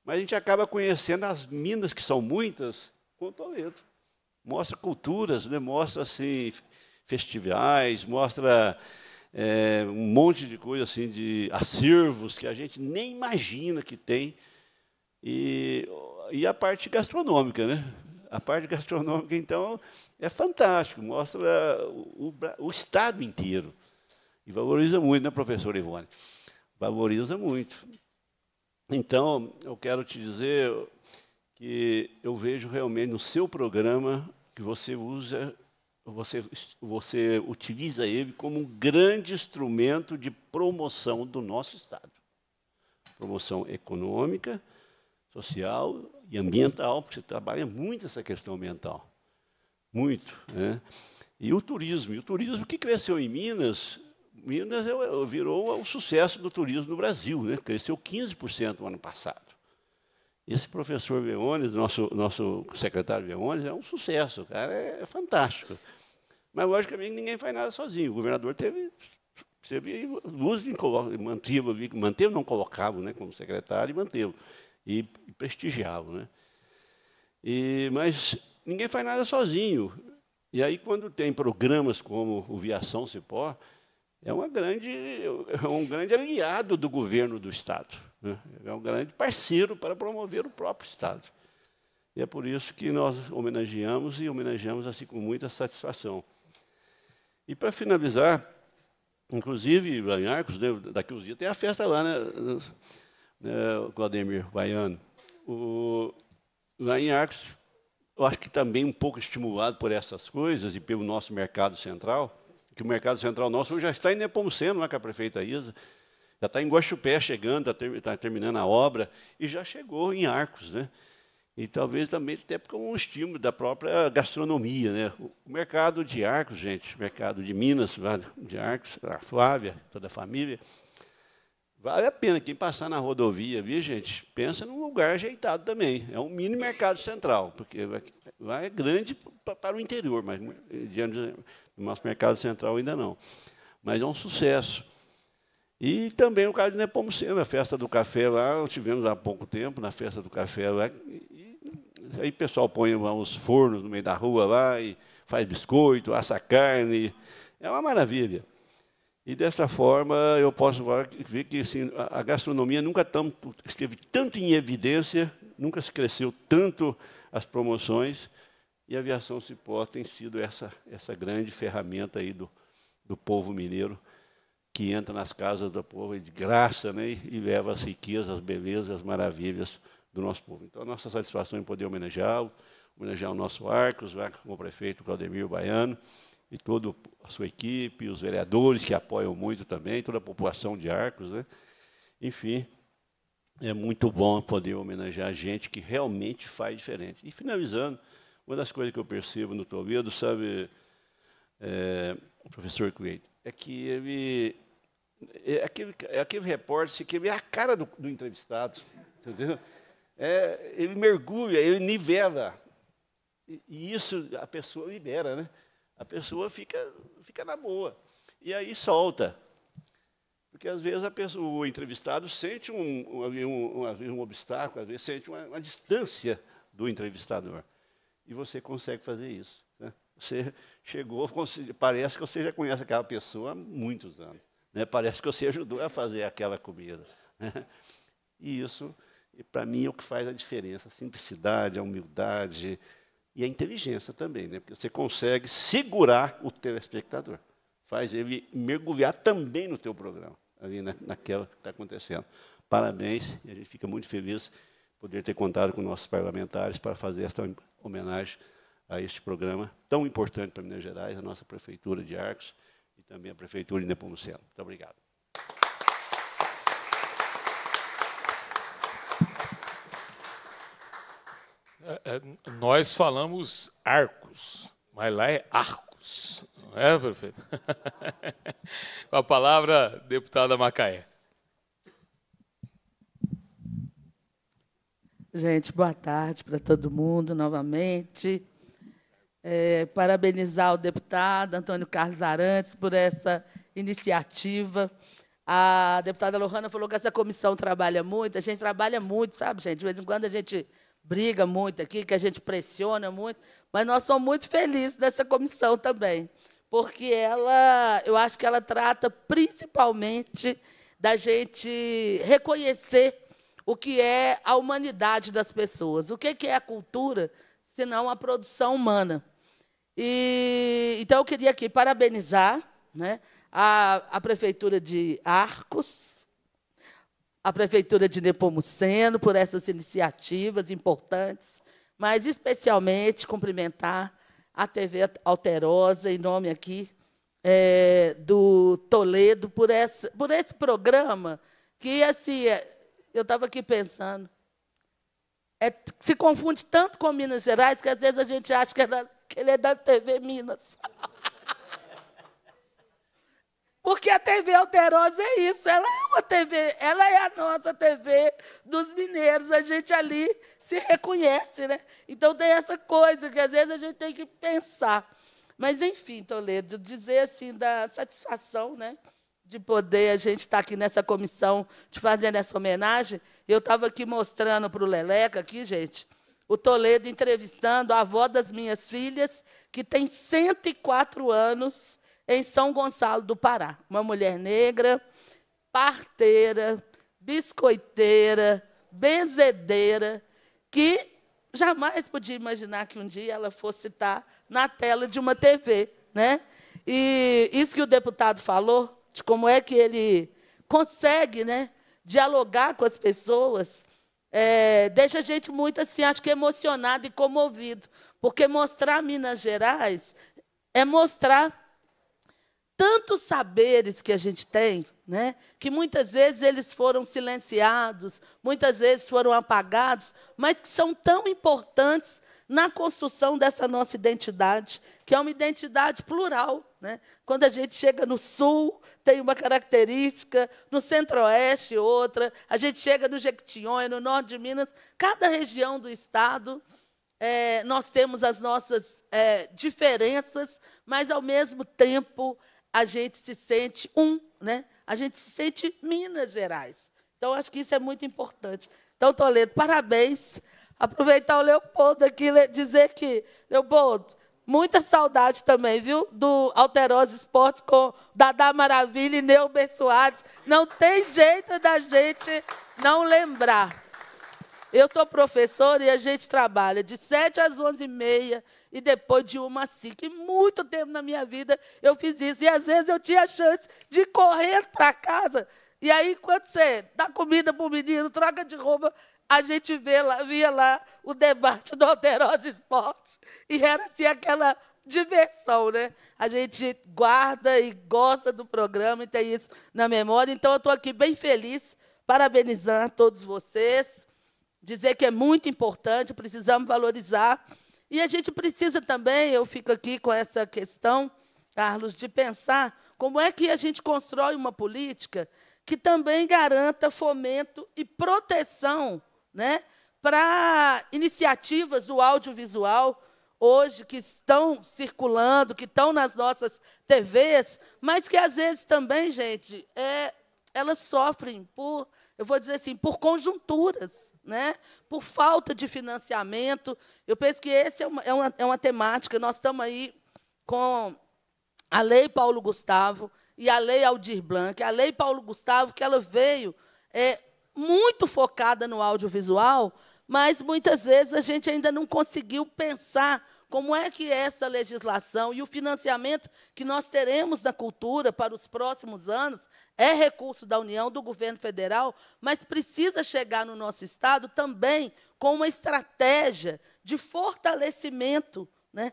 mas a gente acaba conhecendo as minas que são muitas com o Toledo. Mostra culturas, né? mostra assim, festivais, mostra é, um monte de coisa assim de acervos que a gente nem imagina que tem. E, e a parte gastronômica, né? A parte gastronômica, então, é fantástico, mostra eh, o, o, o Estado inteiro. E valoriza muito, né, professora Ivone? Valoriza muito. Então, eu quero te dizer que eu vejo realmente no seu programa que você usa, você, você utiliza ele como um grande instrumento de promoção do nosso Estado. Promoção econômica, social, e ambiental, porque você trabalha muito essa questão ambiental. Muito. Né? E o turismo. E o turismo que cresceu em Minas, Minas é é virou o sucesso do turismo no Brasil, né? cresceu 15% no ano passado. Esse professor Leones, nosso, nosso secretário Leones, é um sucesso, o cara é, é fantástico. Mas, logicamente, ninguém faz nada sozinho. O governador teve, teve luz, manteve, lo não colocava né, como secretário e manteve e prestigiá-lo. Né? E, mas ninguém faz nada sozinho. E aí, quando tem programas como o Viação Cipó, é, uma grande, é um grande aliado do governo do Estado. Né? É um grande parceiro para promover o próprio Estado. E é por isso que nós homenageamos e homenageamos assim com muita satisfação. E para finalizar, inclusive, em Arcos, daqui uns dias tem a festa lá, né? né, Claudemir Baiano. O, lá em Arcos, eu acho que também um pouco estimulado por essas coisas e pelo nosso mercado central, que o mercado central nosso já está em Nepomuceno, lá com a prefeita Isa, já está em Guaxupé chegando, está tá terminando a obra, e já chegou em Arcos, né? E talvez também até porque é um estímulo da própria gastronomia, né? O mercado de Arcos, gente, mercado de Minas, de Arcos, a Flávia, toda a família, Vale a pena quem passar na rodovia, viu, gente? Pensa num lugar ajeitado também. É um mini mercado central, porque lá é grande para o interior, mas diante do nosso mercado central ainda não. Mas é um sucesso. E também o caso de Nepomuceno, a festa do café lá, tivemos há pouco tempo na festa do café lá. E, aí o pessoal põe uns fornos no meio da rua lá e faz biscoito, assa carne. É uma maravilha. E dessa forma eu posso ver que assim, a gastronomia nunca esteve tanto em evidência, nunca se cresceu tanto as promoções, e a aviação cipó tem sido essa, essa grande ferramenta aí do, do povo mineiro que entra nas casas do povo de graça né, e leva as riquezas, as belezas, as maravilhas do nosso povo. Então, a nossa satisfação em poder homenageá-lo, homenagear o nosso Arcos, o Arcos com o prefeito Claudemir Baiano, e toda a sua equipe, os vereadores que apoiam muito também, toda a população de Arcos, né? Enfim, é muito bom poder homenagear gente que realmente faz diferente. E finalizando, uma das coisas que eu percebo no Toledo, sabe, é, professor Cleito, é que ele é aquele, é aquele repórter assim, que é a cara do, do entrevistado, entendeu? É, ele mergulha, ele nivela. E, e isso a pessoa libera, né? a pessoa fica, fica na boa. E aí solta. Porque às vezes a pessoa, o entrevistado sente um, um, um, um obstáculo, às vezes sente uma, uma, distância do entrevistador. E você consegue fazer isso. Né? Você chegou, parece que você já conhece aquela pessoa há muitos anos. Né? Parece que você ajudou a fazer aquela comida. Né? E isso, para mim, é o que faz a diferença. A simplicidade, a humildade, e a inteligência também, né? porque você consegue segurar o telespectador, faz ele mergulhar também no teu programa, ali na, naquela que está acontecendo. Parabéns, e a gente fica muito feliz poder ter contado com nossos parlamentares para fazer esta homenagem a este programa tão importante para Minas Gerais, a nossa Prefeitura de Arcos e também a Prefeitura de Nepomuceno. Muito obrigado. É, é, nós falamos arcos, mas lá é arcos, não é, prefeito? Com a palavra, deputada Macaé. Gente, boa tarde para todo mundo novamente. É, parabenizar o deputado Antônio Carlos Arantes por essa iniciativa. A deputada Lohana falou que essa comissão trabalha muito. A gente trabalha muito, sabe, gente? De vez em quando a gente briga muito aqui, que a gente pressiona muito, mas nós somos muito felizes dessa comissão também, porque ela, eu acho que ela trata principalmente da gente reconhecer o que é a humanidade das pessoas. O que é a cultura, senão a produção humana? E, então, eu queria aqui parabenizar né, a, a Prefeitura de Arcos, a Prefeitura de Nepomuceno por essas iniciativas importantes, mas especialmente cumprimentar a TV Alterosa, em nome aqui é, do Toledo, por, essa, por esse programa que, assim, é, eu estava aqui pensando, é, se confunde tanto com Minas Gerais que, às vezes, a gente acha que, é que ele é da TV Minas. Porque a TV Alterosa é isso, ela é uma TV, ela é a nossa TV dos mineiros, a gente ali se reconhece, né? Então tem essa coisa que às vezes a gente tem que pensar. Mas, enfim, Toledo, dizer assim da satisfação, né? de poder a gente estar tá aqui nessa comissão, de fazer essa homenagem. Eu estava aqui mostrando para o Leleca, aqui, gente, o Toledo entrevistando a avó das minhas filhas, que tem 104 anos, em São Gonçalo do Pará. Uma mulher negra, parteira, biscoiteira, benzedeira, que jamais podia imaginar que um dia ela fosse estar na tela de uma TV. Né? E isso que o deputado falou, de como é que ele consegue né, dialogar com as pessoas, é, deixa a gente muito assim, acho que emocionado e comovido. Porque mostrar Minas Gerais é mostrar tantos saberes que a gente tem, né, que muitas vezes eles foram silenciados, muitas vezes foram apagados, mas que são tão importantes na construção dessa nossa identidade, que é uma identidade plural. Né? Quando a gente chega no sul, tem uma característica, no centro-oeste, outra, a gente chega no Jequitinhonha, no norte de Minas, cada região do estado, é, nós temos as nossas é, diferenças, mas, ao mesmo tempo, a gente se sente um, né? A gente se sente Minas Gerais. Então, acho que isso é muito importante. Então, Toledo, parabéns. Aproveitar o Leopoldo aqui dizer que, Leopoldo, muita saudade também, viu? Do Alterosa Esporte com Dada Maravilha e Neuber Soares. Não tem jeito da gente não lembrar. Eu sou professora e a gente trabalha de 7 às 11 e meia e depois de uma às 5. E muito tempo na minha vida eu fiz isso. E às vezes eu tinha a chance de correr para casa. E aí, quando você dá comida para o menino, troca de roupa, a gente vê lá, via lá o debate do Alterosa Esporte. E era assim aquela diversão, né? A gente guarda e gosta do programa e tem isso na memória. Então, eu estou aqui bem feliz, parabenizando todos vocês dizer que é muito importante, precisamos valorizar. E a gente precisa também, eu fico aqui com essa questão, Carlos, de pensar como é que a gente constrói uma política que também garanta fomento e proteção né, para iniciativas do audiovisual hoje que estão circulando, que estão nas nossas TVs, mas que às vezes também, gente, é, elas sofrem por, eu vou dizer assim, por conjunturas né? por falta de financiamento. Eu penso que essa é uma, é uma, é uma temática. Nós estamos aí com a Lei Paulo Gustavo e a Lei Aldir Blanc. A Lei Paulo Gustavo, que ela veio é, muito focada no audiovisual, mas muitas vezes a gente ainda não conseguiu pensar como é que é essa legislação e o financiamento que nós teremos na cultura para os próximos anos, é recurso da União, do governo federal, mas precisa chegar no nosso Estado também com uma estratégia de fortalecimento. Né?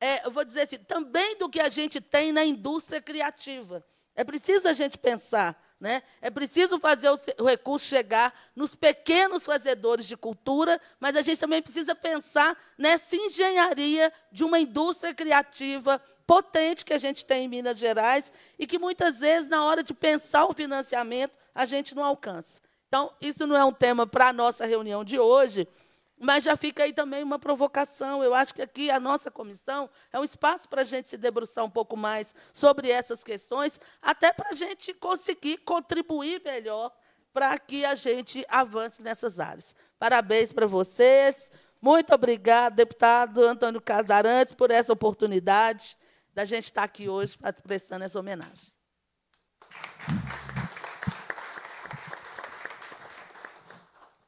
É, eu vou dizer assim, também do que a gente tem na indústria criativa. É preciso a gente pensar, né? é preciso fazer o, o recurso chegar nos pequenos fazedores de cultura, mas a gente também precisa pensar nessa engenharia de uma indústria criativa potente que a gente tem em Minas Gerais e que muitas vezes, na hora de pensar o financiamento, a gente não alcança. Então, isso não é um tema para a nossa reunião de hoje, mas já fica aí também uma provocação. Eu acho que aqui a nossa comissão é um espaço para a gente se debruçar um pouco mais sobre essas questões, até para a gente conseguir contribuir melhor para que a gente avance nessas áreas. Parabéns para vocês. Muito obrigado, deputado Antônio Casarantes, por essa oportunidade da gente estar tá aqui hoje prestando essa homenagem.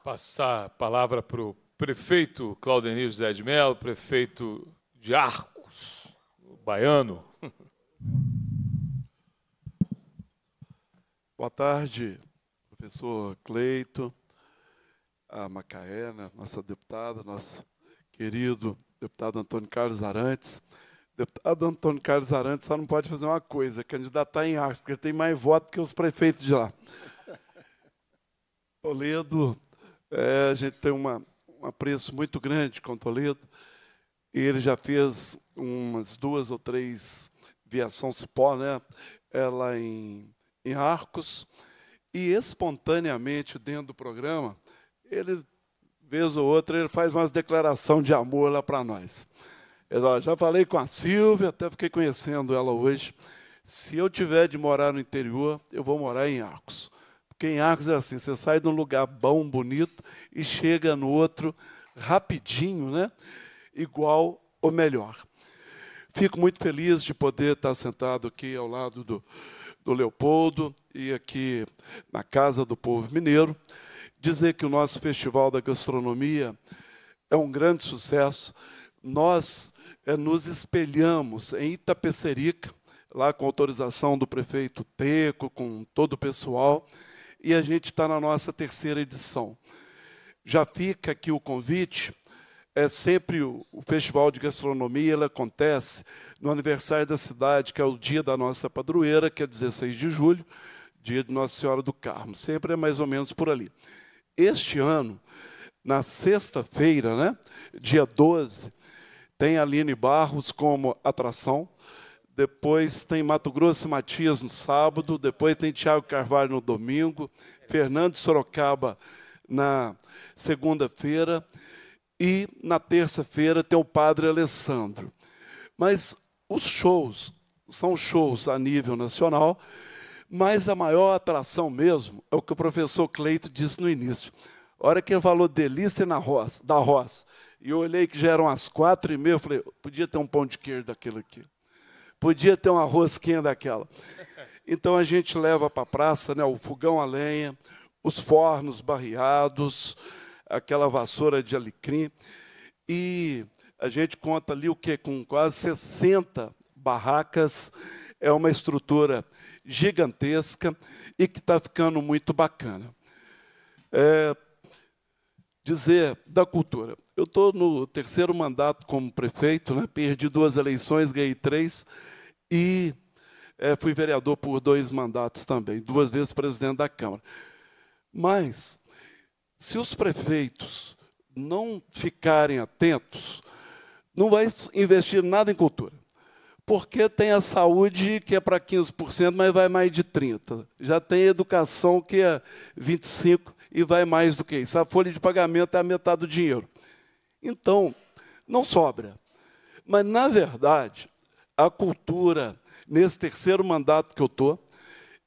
Passar a palavra para o prefeito Claudenir José de Mello, prefeito de Arcos, baiano. Boa tarde, professor Cleito, a Macaena, nossa deputada, nosso querido deputado Antônio Carlos Arantes. Deputado Antônio Carlos Arantes só não pode fazer uma coisa, candidatar em Arcos, porque ele tem mais voto que os prefeitos de lá. Toledo, é, a gente tem uma, um apreço muito grande com Toledo. E ele já fez umas duas ou três viação cipó, né? Ela é, em, em Arcos. E espontaneamente, dentro do programa, ele, vez ou outra, ele faz umas declaração de amor lá para nós já falei com a Silvia, até fiquei conhecendo ela hoje. Se eu tiver de morar no interior, eu vou morar em Arcos. Porque em Arcos é assim, você sai de um lugar bom, bonito, e chega no outro rapidinho, né? Igual ou melhor. Fico muito feliz de poder estar sentado aqui ao lado do, do Leopoldo e aqui na Casa do Povo Mineiro. Dizer que o nosso Festival da Gastronomia é um grande sucesso. Nós é, nos espelhamos em Itapecerica, lá com autorização do prefeito Teco, com todo o pessoal, e a gente está na nossa terceira edição. Já fica aqui o convite. É sempre o, o Festival de Gastronomia, ele acontece no aniversário da cidade, que é o dia da nossa padroeira, que é 16 de julho, dia de Nossa Senhora do Carmo. Sempre é mais ou menos por ali. Este ano, na sexta-feira, né, dia 12, tem Aline Barros como atração. Depois tem Mato Grosso e Matias no sábado. Depois tem Tiago Carvalho no domingo. Fernando Sorocaba na segunda-feira. E na terça-feira tem o Padre Alessandro. Mas os shows são shows a nível nacional, mas a maior atração mesmo é o que o professor Cleito disse no início. A hora que ele falou delícia na roça, da roça, e eu olhei que já eram as quatro e meia, eu falei, podia ter um pão de queijo daquilo aqui. Podia ter uma rosquinha daquela. Então a gente leva para a praça né, o fogão a lenha, os fornos barreados, aquela vassoura de alecrim. E a gente conta ali o que Com quase 60 barracas. É uma estrutura gigantesca e que está ficando muito bacana. É, dizer da cultura. Eu estou no terceiro mandato como prefeito, né? perdi duas eleições, ganhei três, e é, fui vereador por dois mandatos também, duas vezes presidente da Câmara. Mas, se os prefeitos não ficarem atentos, não vai investir nada em cultura. Porque tem a saúde que é para 15%, mas vai mais de 30%. Já tem a educação que é 25% e vai mais do que isso. A folha de pagamento é a metade do dinheiro. Então, não sobra. Mas, na verdade, a cultura, nesse terceiro mandato que eu estou,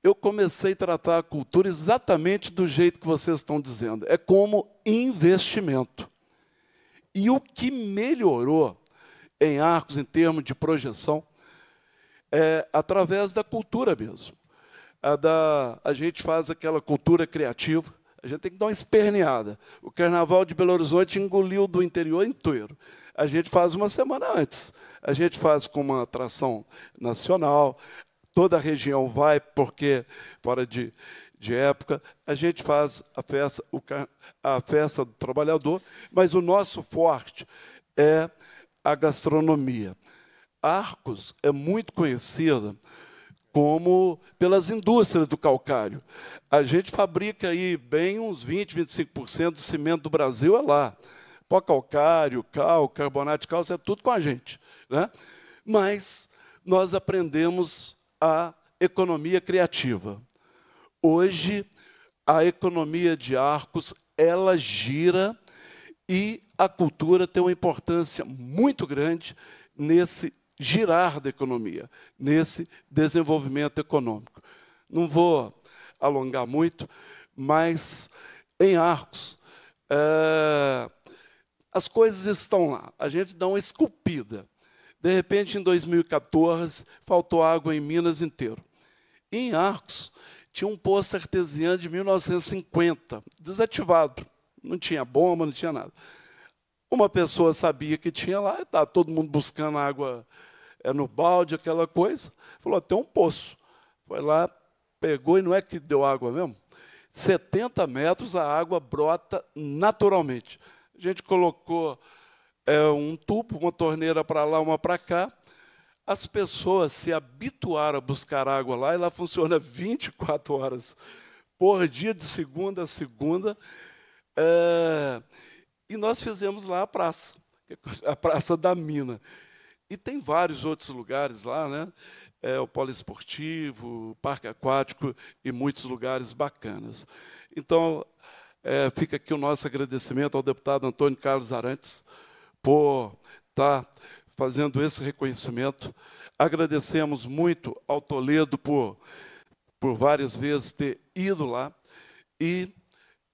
eu comecei a tratar a cultura exatamente do jeito que vocês estão dizendo. É como investimento. E o que melhorou em arcos, em termos de projeção, é através da cultura mesmo. A, da, a gente faz aquela cultura criativa, a gente tem que dar uma esperneada. O carnaval de Belo Horizonte engoliu do interior inteiro. A gente faz uma semana antes. A gente faz com uma atração nacional. Toda a região vai, porque fora de, de época, a gente faz a festa, o, a festa do trabalhador, mas o nosso forte é a gastronomia. Arcos é muito conhecida como pelas indústrias do calcário. A gente fabrica aí bem uns 20, 25% do cimento do Brasil é lá. Pó calcário, cal, carbonato de cálcio, é tudo com a gente. Né? Mas nós aprendemos a economia criativa. Hoje, a economia de arcos, ela gira e a cultura tem uma importância muito grande nesse girar da economia, nesse desenvolvimento econômico. Não vou alongar muito, mas em Arcos, é, as coisas estão lá. A gente dá uma esculpida. De repente, em 2014, faltou água em Minas inteiro. em Arcos, tinha um poço artesiano de 1950, desativado. Não tinha bomba, não tinha nada. Uma pessoa sabia que tinha lá, e está todo mundo buscando água é no balde, aquela coisa. Falou, tem um poço. Foi lá, pegou e não é que deu água mesmo? 70 metros a água brota naturalmente. A gente colocou é, um tubo, uma torneira para lá, uma para cá. As pessoas se habituaram a buscar água lá e lá funciona 24 horas por dia, de segunda a segunda. É, e nós fizemos lá a praça, a Praça da Mina. E tem vários outros lugares lá, né? É, o poliesportivo, o parque aquático e muitos lugares bacanas. Então, é, fica aqui o nosso agradecimento ao deputado Antônio Carlos Arantes por estar tá fazendo esse reconhecimento. Agradecemos muito ao Toledo por, por várias vezes ter ido lá e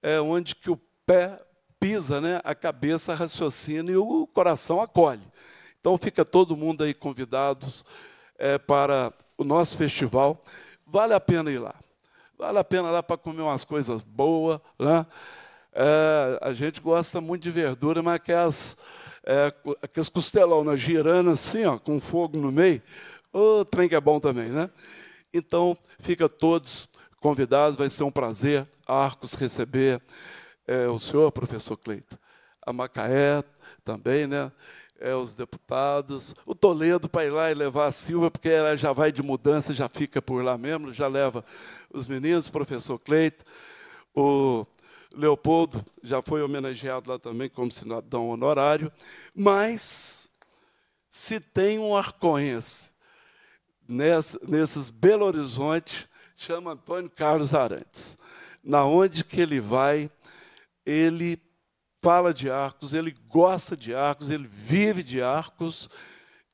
é onde que o pé pisa, né? a cabeça raciocina e o coração acolhe. Então fica todo mundo aí convidados é, para o nosso festival. Vale a pena ir lá. Vale a pena ir lá para comer umas coisas boas. Né? É, a gente gosta muito de verdura, mas aquelas, é, aquelas costelão né? girando assim, ó, com fogo no meio, o trem que é bom também. Né? Então, fica todos convidados, vai ser um prazer, Arcos, receber é, o senhor, professor Cleito. A Macaé também, né? é, os deputados, o Toledo para ir lá e levar a Silva, porque ela já vai de mudança, já fica por lá mesmo, já leva os meninos, o professor Cleito, o Leopoldo já foi homenageado lá também como cidadão honorário, mas se tem um arconhas nessa, nesses Belo Horizonte, chama Antônio Carlos Arantes. Na onde que ele vai, ele fala de arcos, ele gosta de arcos, ele vive de arcos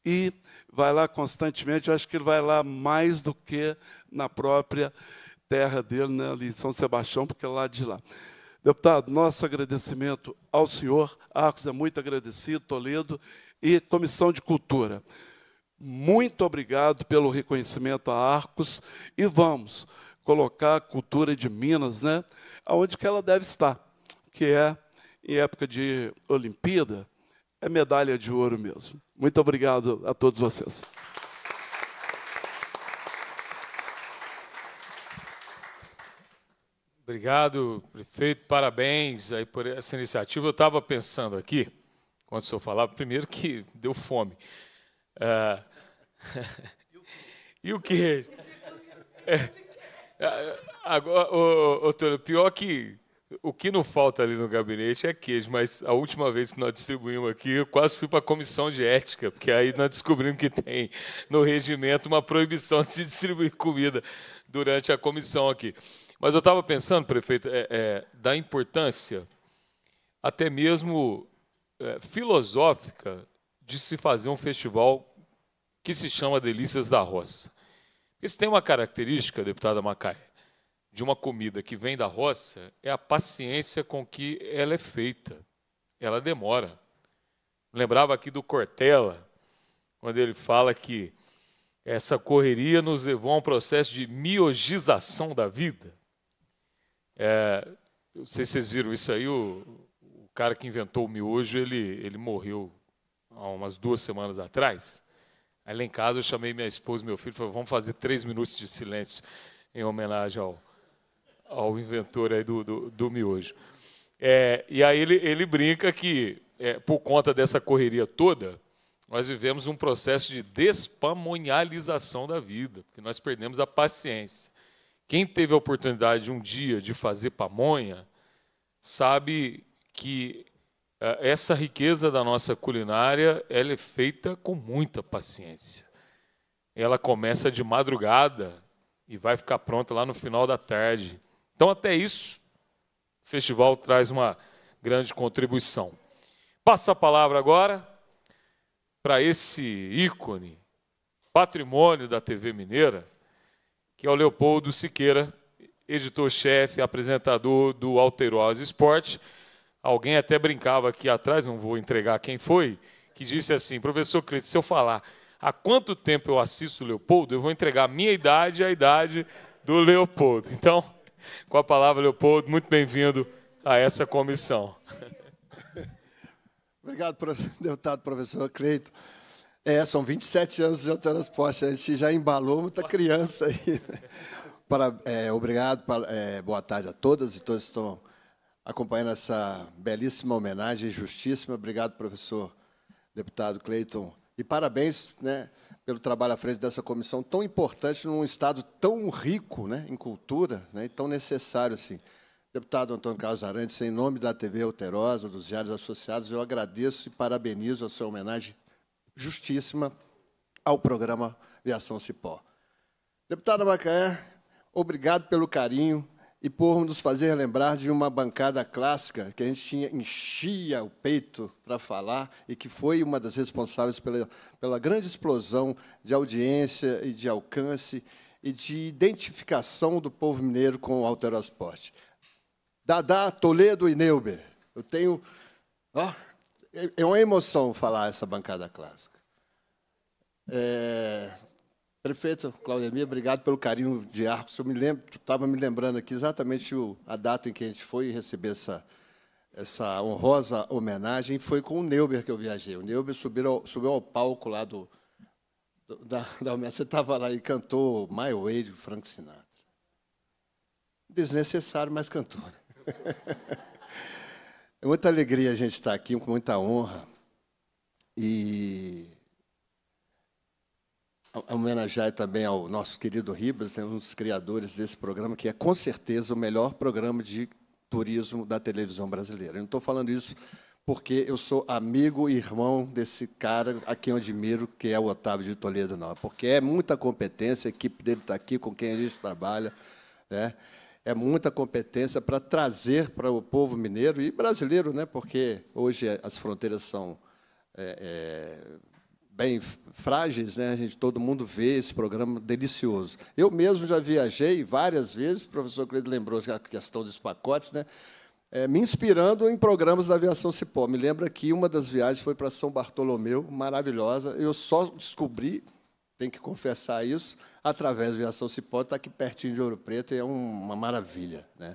e vai lá constantemente. Eu acho que ele vai lá mais do que na própria terra dele, né, ali em São Sebastião, porque é lá de lá. Deputado, nosso agradecimento ao senhor. Arcos é muito agradecido, Toledo e Comissão de Cultura. Muito obrigado pelo reconhecimento a Arcos e vamos colocar a cultura de Minas, né, aonde que ela deve estar, que é em época de Olimpíada, é medalha de ouro mesmo. Muito obrigado a todos vocês. Obrigado, prefeito. Parabéns aí por essa iniciativa. Eu estava pensando aqui, quando o senhor falava, primeiro que deu fome. Ah, e o que? É, agora, o, o, o pior é que o que não falta ali no gabinete é queijo, mas a última vez que nós distribuímos aqui, eu quase fui para a comissão de ética, porque aí nós descobrimos que tem no regimento uma proibição de se distribuir comida durante a comissão aqui. Mas eu estava pensando, prefeito, é, é, da importância, até mesmo é, filosófica, de se fazer um festival que se chama Delícias da Roça. Isso tem uma característica, deputada Macaé, de uma comida que vem da roça é a paciência com que ela é feita. Ela demora. Lembrava aqui do Cortella, quando ele fala que essa correria nos levou a um processo de miogização da vida. É, não sei se vocês viram isso aí, o, o cara que inventou o miojo, ele, ele morreu há umas duas semanas atrás. Aí lá em casa eu chamei minha esposa e meu filho e falei, vamos fazer três minutos de silêncio em homenagem ao, ao inventor aí do, do, do miojo. É, e aí ele, ele brinca que, é, por conta dessa correria toda, nós vivemos um processo de despamonialização da vida, porque nós perdemos a paciência. Quem teve a oportunidade um dia de fazer pamonha, sabe que é, essa riqueza da nossa culinária ela é feita com muita paciência. Ela começa de madrugada e vai ficar pronta lá no final da tarde. Então, até isso, o festival traz uma grande contribuição. Passa a palavra agora para esse ícone, patrimônio da TV Mineira, que é o Leopoldo Siqueira, editor-chefe, apresentador do Alterosa Esporte. Alguém até brincava aqui atrás, não vou entregar quem foi, que disse assim: professor Cleiton, se eu falar há quanto tempo eu assisto o Leopoldo, eu vou entregar a minha idade e a idade do Leopoldo. Então, com a palavra, Leopoldo, muito bem-vindo a essa comissão. Obrigado, deputado professor Cleito. É, são 27 anos de Antenas postas a gente já embalou muita criança aí. Para, é, obrigado, para, é, boa tarde a todas e todos que estão acompanhando essa belíssima homenagem, justíssima. Obrigado, professor deputado Cleiton. E parabéns, né? pelo trabalho à frente dessa comissão tão importante num estado tão rico né, em cultura né, e tão necessário assim. Deputado Antônio Carlos Arantes, em nome da TV Alterosa, dos Diários Associados, eu agradeço e parabenizo a sua homenagem justíssima ao programa Viação Cipó. Deputada Macaé, obrigado pelo carinho, e por nos fazer lembrar de uma bancada clássica que a gente tinha, enchia o peito para falar e que foi uma das responsáveis pela, pela grande explosão de audiência e de alcance e de identificação do povo mineiro com o alterosporte. Dadá, Toledo e Neuber. Eu tenho. Oh, é uma emoção falar essa bancada clássica. É, Prefeito Claudemir, obrigado pelo carinho de Arcos. Eu me lembro, estava me lembrando aqui exatamente o, a data em que a gente foi receber essa, essa honrosa homenagem, foi com o Neuber que eu viajei. O Neuber subiu ao, subiu ao palco lá do, do da, da homenagem. Você estava lá e cantou My Way de Frank Sinatra. Desnecessário, mas cantou. Né? É muita alegria a gente estar aqui, com muita honra. E homenagear também ao nosso querido Ribas, né, um dos criadores desse programa, que é, com certeza, o melhor programa de turismo da televisão brasileira. Eu não estou falando isso porque eu sou amigo e irmão desse cara a quem eu admiro, que é o Otávio de Toledo, não. É porque é muita competência, a equipe dele está aqui, com quem a gente trabalha. Né? É muita competência para trazer para o povo mineiro e brasileiro, né? porque hoje as fronteiras são é, é, bem frágeis, né? A gente, todo mundo vê esse programa delicioso. Eu mesmo já viajei várias vezes, o professor Cleide lembrou a questão dos pacotes, né? É, me inspirando em programas da aviação Cipó. Me lembra que uma das viagens foi para São Bartolomeu, maravilhosa. Eu só descobri, tenho que confessar isso, através da aviação Cipó, está aqui pertinho de Ouro Preto, e é uma maravilha. Né?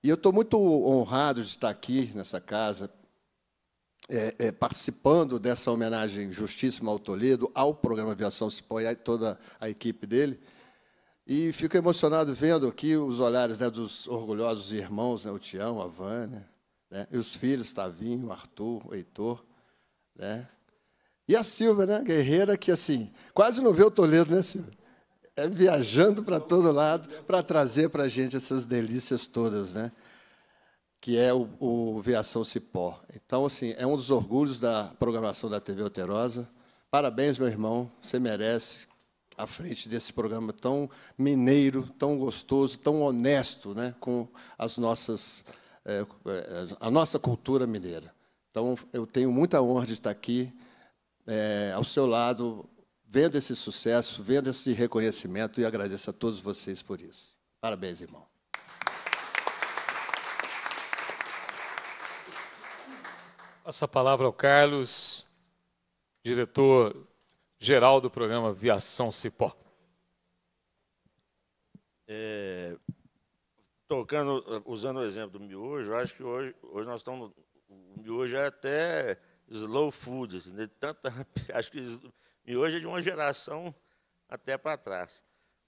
E eu estou muito honrado de estar aqui nessa casa, é, é, participando dessa homenagem justíssima ao Toledo, ao programa Aviação Cipó e toda a equipe dele. E fico emocionado vendo aqui os olhares né, dos orgulhosos irmãos, né, o Tião, a Vânia, né, e os filhos, Tavinho, Arthur, o Heitor. Né? E a Silvia, né, guerreira, que assim quase não vê o Toledo, né, Silvia? É viajando para todo lado para trazer para a gente essas delícias todas. Né? que é o, o Viação Cipó. Então, assim, é um dos orgulhos da programação da TV Alterosa. Parabéns, meu irmão, você merece à frente desse programa tão mineiro, tão gostoso, tão honesto, né, com as nossas é, a nossa cultura mineira. Então, eu tenho muita honra de estar aqui é, ao seu lado, vendo esse sucesso, vendo esse reconhecimento e agradeço a todos vocês por isso. Parabéns, irmão. Passa a palavra ao Carlos, diretor-geral do programa Viação Cipó. É, tocando, usando o exemplo do miojo, acho que hoje, hoje nós estamos. O miojo é até slow food, assim, de né? tanta, acho que miojo é de uma geração até para trás.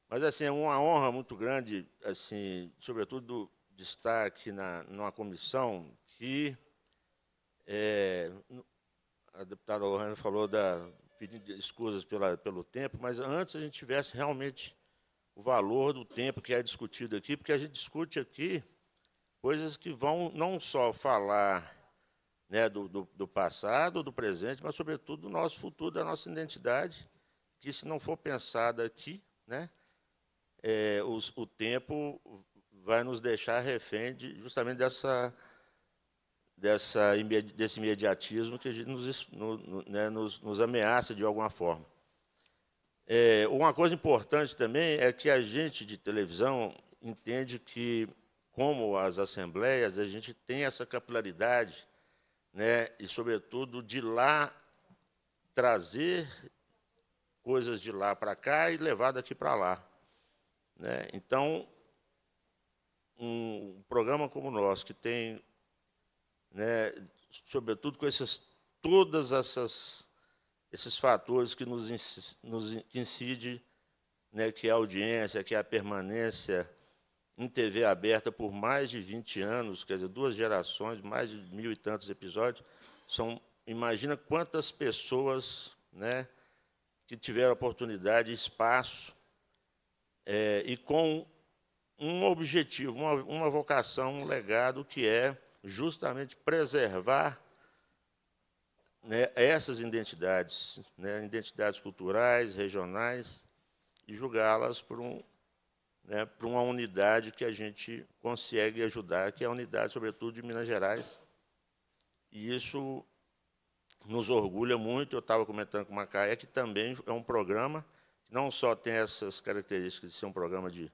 Mas assim, é uma honra muito grande, assim, sobretudo de estar aqui na, numa comissão que é, a deputada Lohane falou da pedindo escusas pela, pelo tempo, mas antes a gente tivesse realmente o valor do tempo que é discutido aqui, porque a gente discute aqui coisas que vão não só falar né, do, do, do, passado, do presente, mas, sobretudo, do nosso futuro, da nossa identidade, que, se não for pensada aqui, né, é, os, o tempo vai nos deixar refém de, justamente dessa dessa, desse imediatismo que nos, né, nos, nos, ameaça de alguma forma. É, uma coisa importante também é que a gente de televisão entende que, como as assembleias, a gente tem essa capilaridade, né, e, sobretudo, de lá trazer coisas de lá para cá e levar daqui para lá. Né? Então, um programa como o nosso, que tem né, sobretudo com esses, todas essas esses fatores que nos, nos incide, né, que é a audiência, que é a permanência em TV aberta por mais de 20 anos, quer dizer, duas gerações, mais de mil e tantos episódios, são, imagina quantas pessoas, né, que tiveram oportunidade, espaço, é, e com um objetivo, uma, uma vocação, um legado que é justamente preservar né, essas identidades, né, identidades culturais, regionais, e julgá-las por, um, né, uma unidade que a gente consegue ajudar, que é a unidade, sobretudo, de Minas Gerais. E isso nos orgulha muito. Eu estava comentando com o Macaé que também é um programa que não só tem essas características de ser um programa de,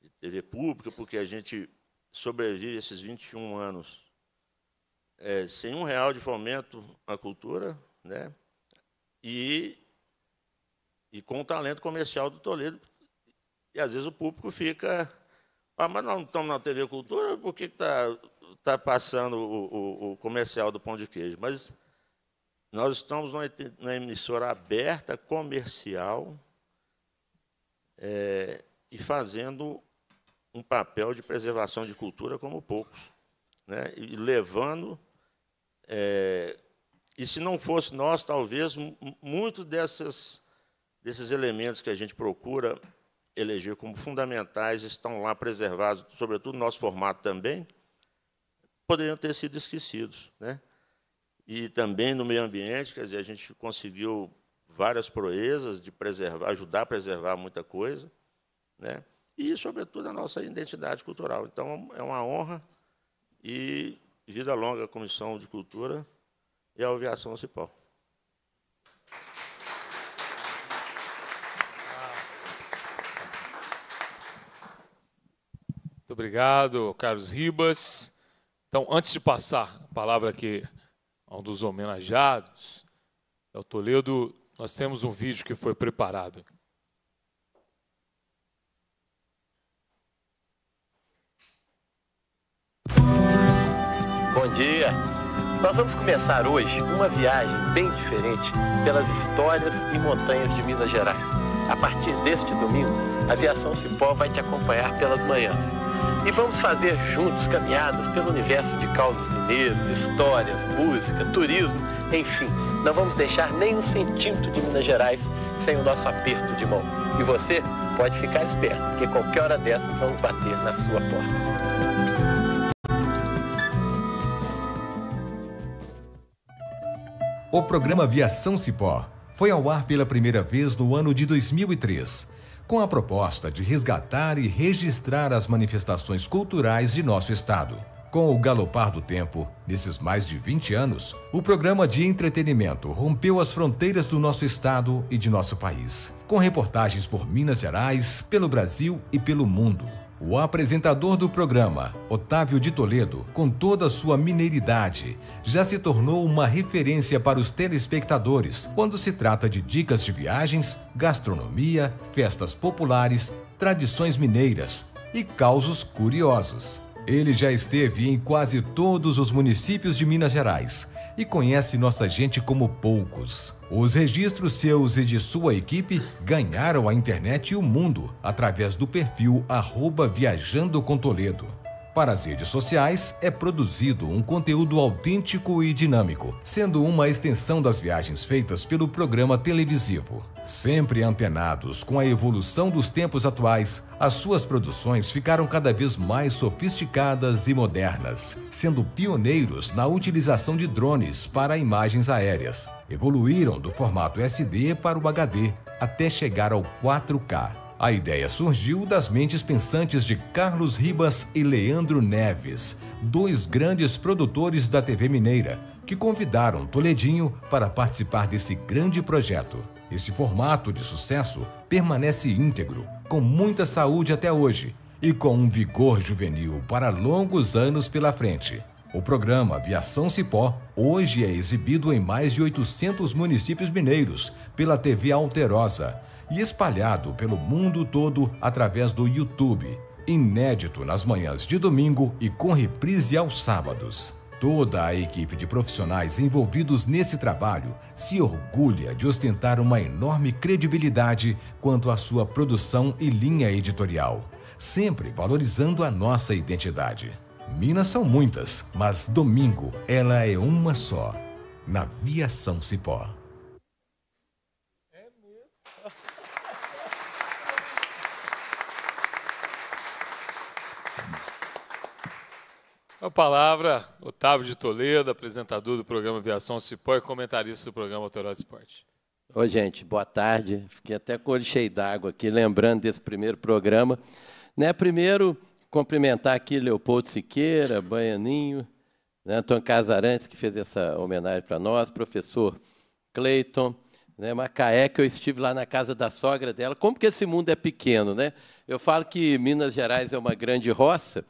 de TV pública, porque a gente sobrevive esses 21 anos é, sem um real de fomento à cultura, né? E, e com o talento comercial do Toledo. E às vezes o público fica. Ah, mas nós não estamos na TV Cultura, por que está tá passando o, o, o, comercial do pão de queijo? Mas nós estamos numa, emissora aberta, comercial, é, e fazendo um papel de preservação de cultura como poucos, né? e levando. É, e se não fosse nós, talvez muitos desses elementos que a gente procura eleger como fundamentais estão lá preservados, sobretudo no nosso formato também, poderiam ter sido esquecidos. Né? E também no meio ambiente, quer dizer, a gente conseguiu várias proezas de preservar, ajudar a preservar muita coisa. Né? e, sobretudo, a nossa identidade cultural. Então, é uma honra e vida longa à Comissão de Cultura e à Aviação Cipó. Muito obrigado, Carlos Ribas. Então, antes de passar a palavra aqui a um dos homenageados, é o Toledo, nós temos um vídeo que foi preparado. dia! Nós vamos começar hoje uma viagem bem diferente pelas histórias e montanhas de Minas Gerais. A partir deste domingo, a Aviação Cipó vai te acompanhar pelas manhãs. E vamos fazer juntos caminhadas pelo universo de causas mineiras, histórias, música, turismo, enfim. Não vamos deixar nem um centímetro de Minas Gerais sem o nosso aperto de mão. E você pode ficar esperto, porque qualquer hora dessas vamos bater na sua porta. O programa Viação Cipó foi ao ar pela primeira vez no ano de 2003, com a proposta de resgatar e registrar as manifestações culturais de nosso estado. Com o galopar do tempo, nesses mais de 20 anos, o programa de entretenimento rompeu as fronteiras do nosso estado e de nosso país, com reportagens por Minas Gerais, pelo Brasil e pelo mundo. O apresentador do programa, Otávio de Toledo, com toda sua mineiridade, já se tornou uma referência para os telespectadores quando se trata de dicas de viagens, gastronomia, festas populares, tradições mineiras e causos curiosos. Ele já esteve em quase todos os municípios de Minas Gerais e conhece nossa gente como poucos. Os registros seus e de sua equipe ganharam a internet e o mundo através do perfil arroba Viajando com Toledo. Para as redes sociais, é produzido um conteúdo autêntico e dinâmico, sendo uma extensão das viagens feitas pelo programa televisivo. Sempre antenados com a evolução dos tempos atuais, as suas produções ficaram cada vez mais sofisticadas e modernas, sendo pioneiros na utilização de drones para imagens aéreas. Evoluíram do formato SD para o HD até chegar ao 4K. A ideia surgiu das mentes pensantes de Carlos Ribas e Leandro Neves, dois grandes produtores da TV Mineira, que convidaram Toledinho para participar desse grande projeto. Esse formato de sucesso permanece íntegro, com muita saúde até hoje e com um vigor juvenil para longos anos pela frente. O programa Viação Cipó hoje é exibido em mais de 800 municípios mineiros pela TV Alterosa e espalhado pelo mundo todo através do YouTube, inédito nas manhãs de domingo e com reprise aos sábados. Toda a equipe de profissionais envolvidos nesse trabalho se orgulha de ostentar uma enorme credibilidade quanto à sua produção e linha editorial, sempre valorizando a nossa identidade. Minas são muitas, mas domingo ela é uma só. Na Viação Cipó. A palavra, Otávio de Toledo, apresentador do programa Aviação Cipó e comentarista do programa Autorado Esporte. Oi, gente, boa tarde. Fiquei até com o olho cheio d'água aqui, lembrando desse primeiro programa. Né, primeiro, cumprimentar aqui Leopoldo Siqueira, Baianinho, né, Antônio Casarantes, que fez essa homenagem para nós, professor Cleiton, né, Macaé, que eu estive lá na casa da sogra dela. Como que esse mundo é pequeno, né? Eu falo que Minas Gerais é uma grande roça,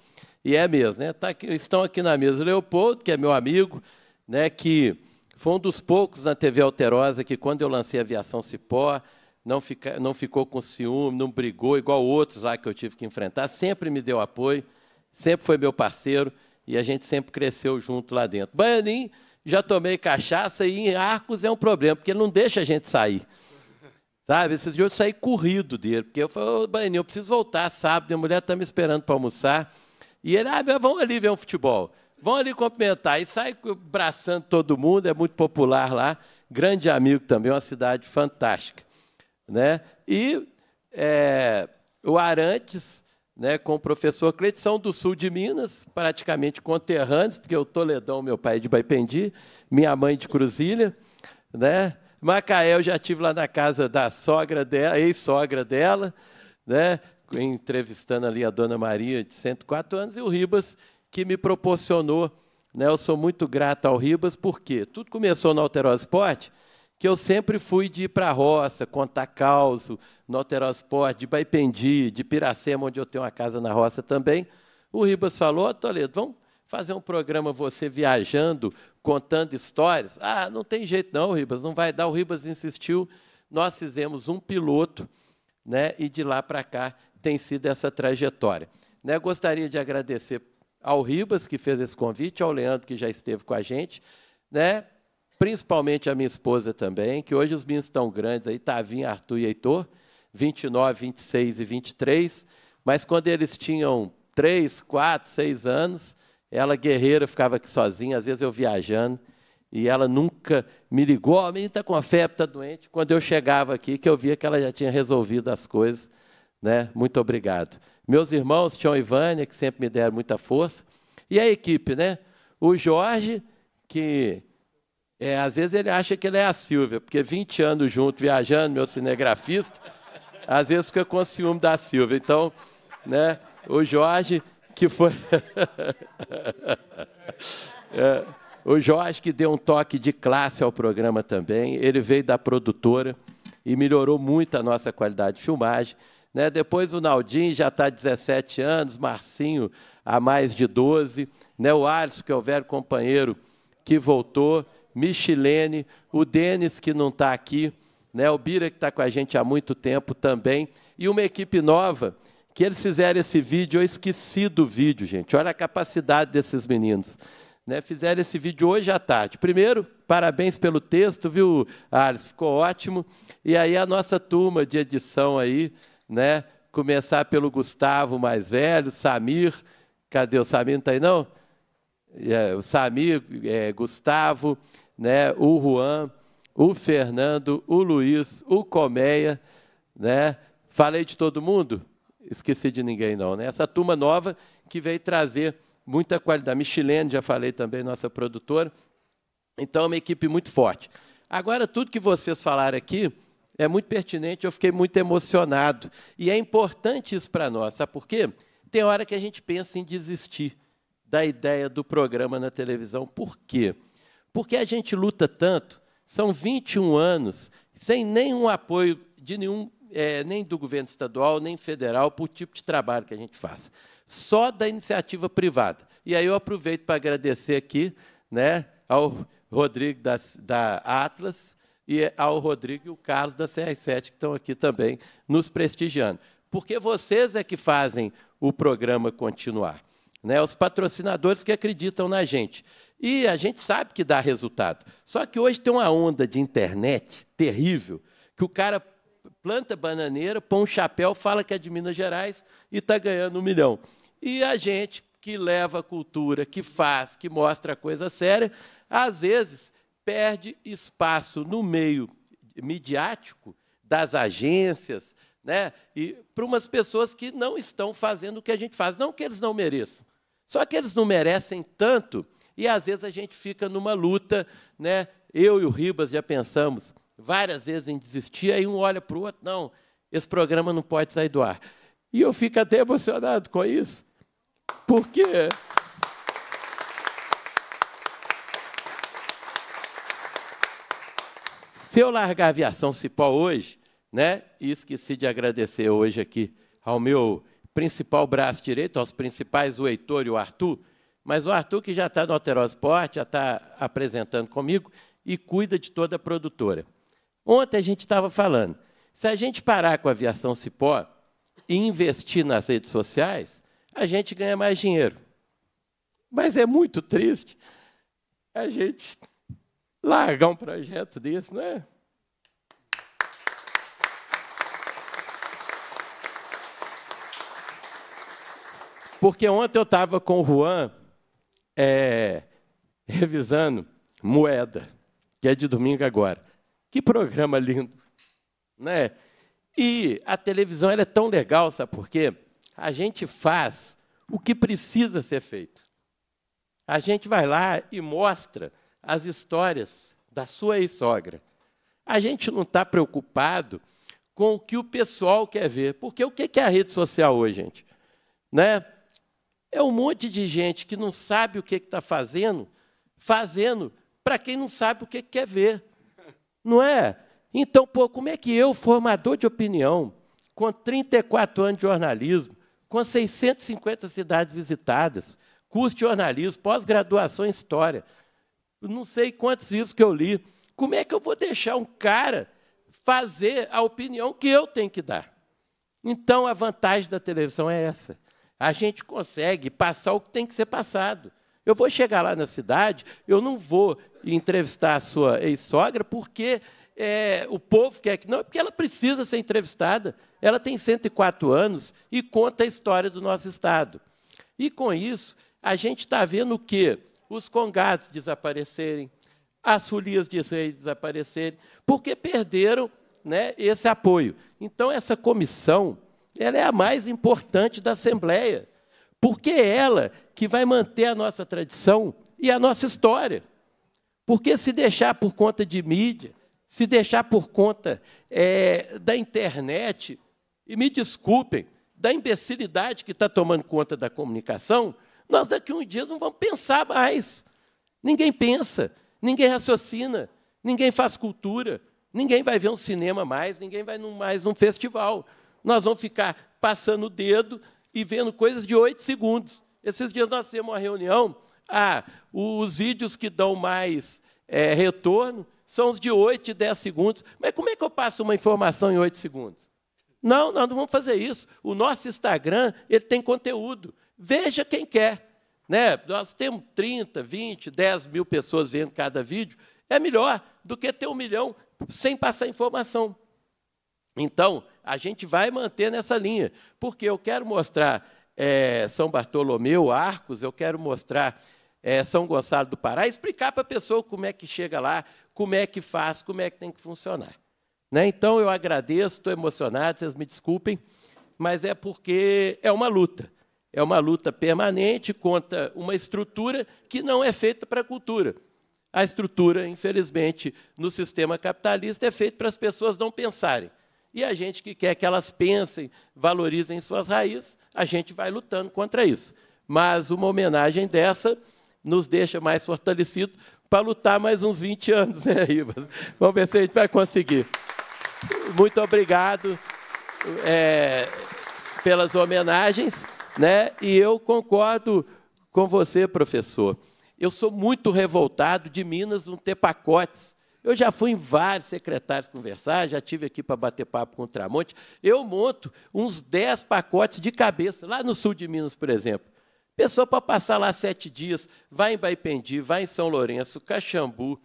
e é mesmo, né? Tá aqui, estão aqui na mesa Leopoldo, que é meu amigo, né? Que foi um dos poucos na TV Alterosa que, quando eu lancei a Aviação Cipó, não, fica, não ficou com ciúme, não brigou, igual outros lá que eu tive que enfrentar. Sempre me deu apoio, sempre foi meu parceiro e a gente sempre cresceu junto lá dentro. Baianim, já tomei cachaça e em Arcos é um problema, porque ele não deixa a gente sair. Sabe, esses dias eu saí corrido dele, porque eu falei, ô, Baianinho, eu preciso voltar sábado, minha mulher está me esperando para almoçar. E ele, ah, vamos ali ver um futebol. Vão ali cumprimentar. E sai abraçando todo mundo, é muito popular lá. Grande amigo também, uma cidade fantástica. Né? E é, o Arantes, né, com o professor Cleiton, são do sul de Minas, praticamente conterrâneos, porque o Toledão, meu pai, é de Baipendi, minha mãe de Cruzilha. Né? Macael eu já estive lá na casa da sogra dela, ex-sogra dela. Né? entrevistando ali a Dona Maria, de 104 anos, e o Ribas, que me proporcionou. Né, eu sou muito grato ao Ribas, porque tudo começou no Alterosporte, que eu sempre fui de ir para a roça, contar causo, no Alterosporte, de Baipendi, de Piracema, onde eu tenho uma casa na roça também. O Ribas falou, Toledo, vamos fazer um programa você viajando, contando histórias? Ah, não tem jeito não, Ribas, não vai dar. O Ribas insistiu, nós fizemos um piloto, né, e de lá para cá tem sido essa trajetória. Né, gostaria de agradecer ao Ribas, que fez esse convite, ao Leandro, que já esteve com a gente, né, principalmente a minha esposa também, que hoje os meninos estão grandes, aí, Tavinho, Arthur e Heitor, 29, 26 e 23, mas quando eles tinham 3, 4, 6 anos, ela guerreira ficava aqui sozinha, às vezes eu viajando, e ela nunca me ligou, a menina está com a febre, está doente. Quando eu chegava aqui, que eu via que ela já tinha resolvido as coisas, né? Muito obrigado. Meus irmãos, Tião e Vânia, que sempre me deram muita força. E a equipe, né? O Jorge, que é, às vezes ele acha que ele é a Silvia, porque 20 anos junto, viajando, meu cinegrafista, às vezes fica com ciúme da Silvia. Então, né, o Jorge, que foi. é, o Jorge, que deu um toque de classe ao programa também, ele veio da produtora e melhorou muito a nossa qualidade de filmagem. Né? Depois o Naldinho já está 17 anos, Marcinho há mais de 12, né? o Alisson, que é o velho companheiro que voltou, Michilene, o Denis, que não está aqui, né? o Bira, que está com a gente há muito tempo também, e uma equipe nova, que eles fizeram esse vídeo, eu esqueci do vídeo, gente, olha a capacidade desses meninos. Né, fizeram esse vídeo hoje à tarde. Primeiro, parabéns pelo texto, viu, Alisson? Ficou ótimo. E aí a nossa turma de edição aí, né? Começar pelo Gustavo mais velho, Samir. Cadê o Samir? Não está aí, não? É, o Samir, é, Gustavo, né? o Juan, o Fernando, o Luiz, o Colmeia. Né? Falei de todo mundo? Esqueci de ninguém, não. Né? Essa turma nova que veio trazer muita qualidade. Michilene, já falei também, nossa produtora. Então, é uma equipe muito forte. Agora, tudo que vocês falaram aqui, é muito pertinente, eu fiquei muito emocionado. E é importante isso para nós, sabe por quê? Tem hora que a gente pensa em desistir da ideia do programa na televisão. Por quê? Porque a gente luta tanto, são 21 anos, sem nenhum apoio de nenhum, é, nem do governo estadual, nem federal, para o tipo de trabalho que a gente faz. Só da iniciativa privada. E aí eu aproveito para agradecer aqui né, ao Rodrigo da, da Atlas, e ao Rodrigo e o Carlos da CR7, que estão aqui também nos prestigiando. Porque vocês é que fazem o programa continuar. Né? Os patrocinadores que acreditam na gente. E a gente sabe que dá resultado. Só que hoje tem uma onda de internet terrível, que o cara planta bananeira, põe um chapéu, fala que é de Minas Gerais e está ganhando um milhão. E a gente que leva a cultura, que faz, que mostra a coisa séria, às vezes perde espaço no meio midiático das agências, né? E para umas pessoas que não estão fazendo o que a gente faz, não que eles não mereçam, só que eles não merecem tanto e às vezes a gente fica numa luta, né? Eu e o Ribas já pensamos várias vezes em desistir, aí um olha para o outro, não, esse programa não pode sair do ar. E eu fico até emocionado com isso, porque Se eu largar a aviação Cipó hoje, né, e esqueci de agradecer hoje aqui ao meu principal braço direito, aos principais, o Heitor e o Arthur, mas o Arthur que já está no Alterosporte, já está apresentando comigo e cuida de toda a produtora. Ontem a gente estava falando, se a gente parar com a aviação Cipó e investir nas redes sociais, a gente ganha mais dinheiro. Mas é muito triste a gente largar um projeto desse, não é? Porque ontem eu estava com o Juan é, revisando Moeda, que é de domingo agora. Que programa lindo, né? E a televisão é tão legal, sabe por quê? A gente faz o que precisa ser feito. A gente vai lá e mostra as histórias da sua ex-sogra. A gente não está preocupado com o que o pessoal quer ver. Porque o que é a rede social hoje, gente? Né? É um monte de gente que não sabe o que está fazendo, fazendo para quem não sabe o que quer ver. Não é? Então, pô, como é que eu, formador de opinião, com 34 anos de jornalismo, com 650 cidades visitadas, curso de jornalismo, pós-graduação em História, não sei quantos livros que eu li. Como é que eu vou deixar um cara fazer a opinião que eu tenho que dar? Então, a vantagem da televisão é essa. A gente consegue passar o que tem que ser passado. Eu vou chegar lá na cidade, eu não vou entrevistar a sua ex-sogra, porque é, o povo quer que não, é porque ela precisa ser entrevistada. Ela tem 104 anos e conta a história do nosso Estado. E com isso, a gente está vendo o quê? os congados desaparecerem, as folias de reis desaparecerem, porque perderam né, esse apoio. Então, essa comissão ela é a mais importante da Assembleia, porque é ela que vai manter a nossa tradição e a nossa história. Porque se deixar por conta de mídia, se deixar por conta é, da internet, e me desculpem, da imbecilidade que está tomando conta da comunicação, nós daqui a um dia não vamos pensar mais. Ninguém pensa, ninguém raciocina, ninguém faz cultura, ninguém vai ver um cinema mais, ninguém vai mais num festival. Nós vamos ficar passando o dedo e vendo coisas de oito segundos. Esses dias nós temos uma reunião, ah, os vídeos que dão mais é, retorno são os de oito, e dez segundos. Mas como é que eu passo uma informação em oito segundos? Não, nós não vamos fazer isso. O nosso Instagram ele tem conteúdo. Veja quem quer. Né? Nós temos 30, 20, 10 mil pessoas vendo cada vídeo. É melhor do que ter um milhão sem passar informação. Então, a gente vai manter nessa linha, porque eu quero mostrar é, São Bartolomeu, Arcos, eu quero mostrar é, São Gonçalo do Pará, explicar para a pessoa como é que chega lá, como é que faz, como é que tem que funcionar. Né? Então, eu agradeço, estou emocionado, vocês me desculpem, mas é porque é uma luta. É uma luta permanente contra uma estrutura que não é feita para a cultura. A estrutura, infelizmente, no sistema capitalista é feita para as pessoas não pensarem. E a gente que quer que elas pensem, valorizem suas raízes, a gente vai lutando contra isso. Mas uma homenagem dessa nos deixa mais fortalecidos para lutar mais uns 20 anos, né, Rivas? Vamos ver se a gente vai conseguir. Muito obrigado é, pelas homenagens. Né? E eu concordo com você, professor. Eu sou muito revoltado de Minas não ter pacotes. Eu já fui em vários secretários conversar, já tive aqui para bater papo com o Tramonte. Eu monto uns 10 pacotes de cabeça, lá no sul de Minas, por exemplo. Pessoa para passar lá sete dias, vai em Baipendi, vai em São Lourenço, Caxambu,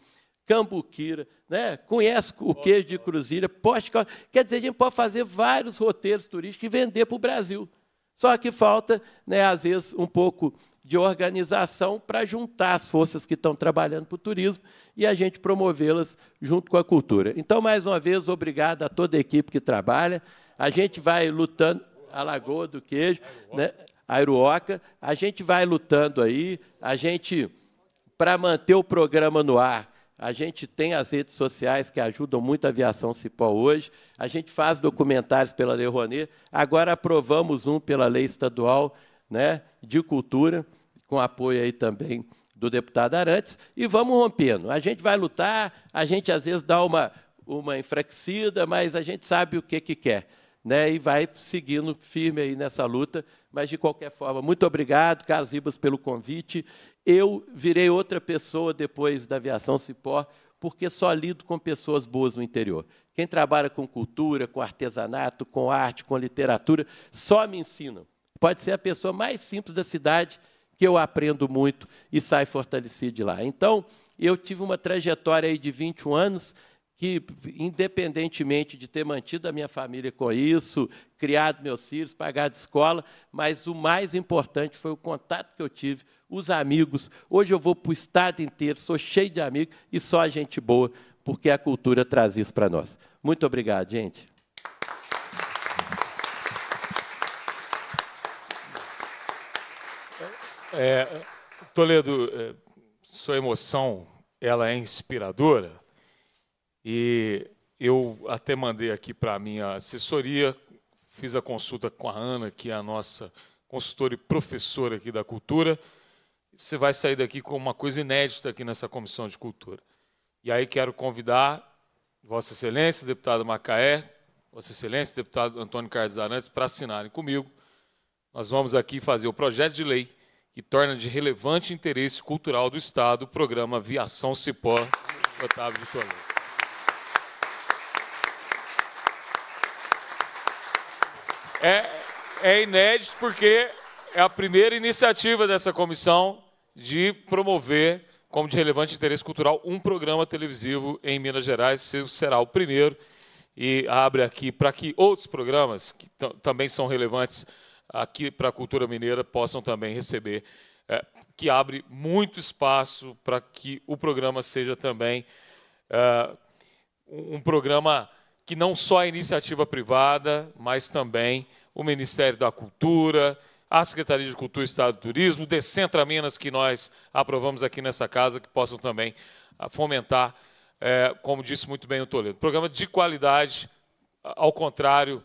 Cambuquira, né? conhece o queijo de Cruzilha, Poste. Quer dizer, a gente pode fazer vários roteiros turísticos e vender para o Brasil. Só que falta, né, às vezes, um pouco de organização para juntar as forças que estão trabalhando para o turismo e a gente promovê-las junto com a cultura. Então, mais uma vez, obrigado a toda a equipe que trabalha. A gente vai lutando. A Lagoa do Queijo, né? Iruoca. A gente vai lutando aí, a gente, para manter o programa no ar, a gente tem as redes sociais que ajudam muito a aviação Cipó hoje, a gente faz documentários pela Lei Rouanet, agora aprovamos um pela Lei Estadual né, de Cultura, com apoio aí também do deputado Arantes, e vamos rompendo. A gente vai lutar, a gente às vezes dá uma, uma enfraquecida, mas a gente sabe o que, que quer. Né, e vai seguindo firme aí nessa luta, mas de qualquer forma, muito obrigado, Carlos Ribas, pelo convite eu virei outra pessoa depois da aviação Cipó, porque só lido com pessoas boas no interior. Quem trabalha com cultura, com artesanato, com arte, com literatura, só me ensinam. Pode ser a pessoa mais simples da cidade que eu aprendo muito e sai fortalecido de lá. Então, eu tive uma trajetória aí de 21 anos que, independentemente de ter mantido a minha família com isso, criado meus filhos, pagado escola, mas o mais importante foi o contato que eu tive os amigos. Hoje eu vou para o estado inteiro, sou cheio de amigos e só gente boa, porque a cultura traz isso para nós. Muito obrigado, gente. É, Toledo, é, sua emoção ela é inspiradora e eu até mandei aqui para a minha assessoria, fiz a consulta com a Ana, que é a nossa consultora e professora aqui da cultura você vai sair daqui com uma coisa inédita aqui nessa Comissão de Cultura. E aí quero convidar Vossa Excelência, deputado Macaé, Vossa Excelência, deputado Antônio Carlos Arantes, para assinarem comigo. Nós vamos aqui fazer o projeto de lei que torna de relevante interesse cultural do Estado o programa Viação Cipó, Otávio Vitorino. É, é inédito porque é a primeira iniciativa dessa comissão de promover, como de relevante interesse cultural, um programa televisivo em Minas Gerais. será o primeiro e abre aqui para que outros programas, que também são relevantes aqui para a cultura mineira, possam também receber, é, que abre muito espaço para que o programa seja também é, um programa que não só é iniciativa privada, mas também o Ministério da Cultura, a Secretaria de Cultura, Estado e Turismo, Decentra Minas, que nós aprovamos aqui nessa casa, que possam também ah, fomentar, é, como disse muito bem o Toledo, programa de qualidade, ao contrário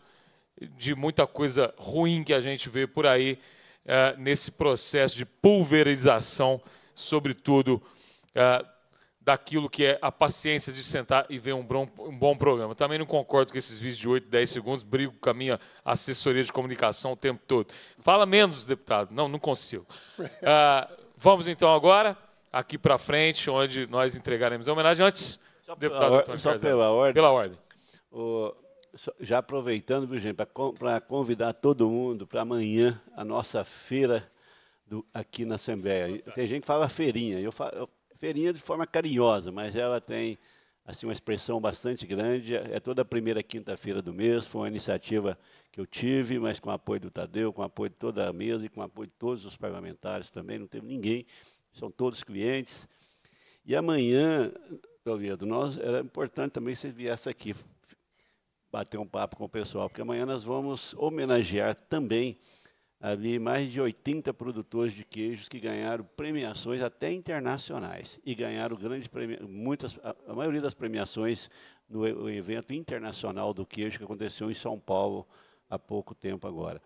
de muita coisa ruim que a gente vê por aí é, nesse processo de pulverização, sobretudo é, daquilo que é a paciência de sentar e ver um bom, um bom programa. Também não concordo com esses vídeos de 8, 10 segundos, brigo com a minha assessoria de comunicação o tempo todo. Fala menos, deputado. Não, não consigo. Ah, vamos então agora aqui para frente, onde nós entregaremos a homenagem. Antes, só deputado pela, Antônio Só pela ordem. Pela ordem. O, já aproveitando, viu, gente, para convidar todo mundo para amanhã, a nossa feira do, aqui na Assembleia. Tem gente que fala feirinha. Eu, falo, eu Feirinha de forma carinhosa, mas ela tem assim uma expressão bastante grande. É toda a primeira quinta-feira do mês. Foi uma iniciativa que eu tive, mas com apoio do Tadeu, com apoio de toda a mesa e com apoio de todos os parlamentares também. Não teve ninguém, são todos clientes. E amanhã, Galvedo, nós era importante também que você viesse aqui bater um papo com o pessoal, porque amanhã nós vamos homenagear também Ali mais de 80 produtores de queijos que ganharam premiações até internacionais e ganharam grandes muitas a maioria das premiações no evento internacional do queijo que aconteceu em São Paulo há pouco tempo agora.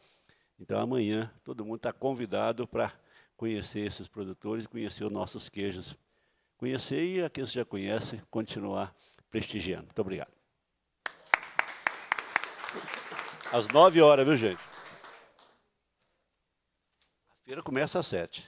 Então amanhã todo mundo está convidado para conhecer esses produtores, conhecer os nossos queijos, conhecer e aqueles que já conhecem continuar prestigiando. Muito obrigado. Às 9 horas, viu gente? Feira começa às sete.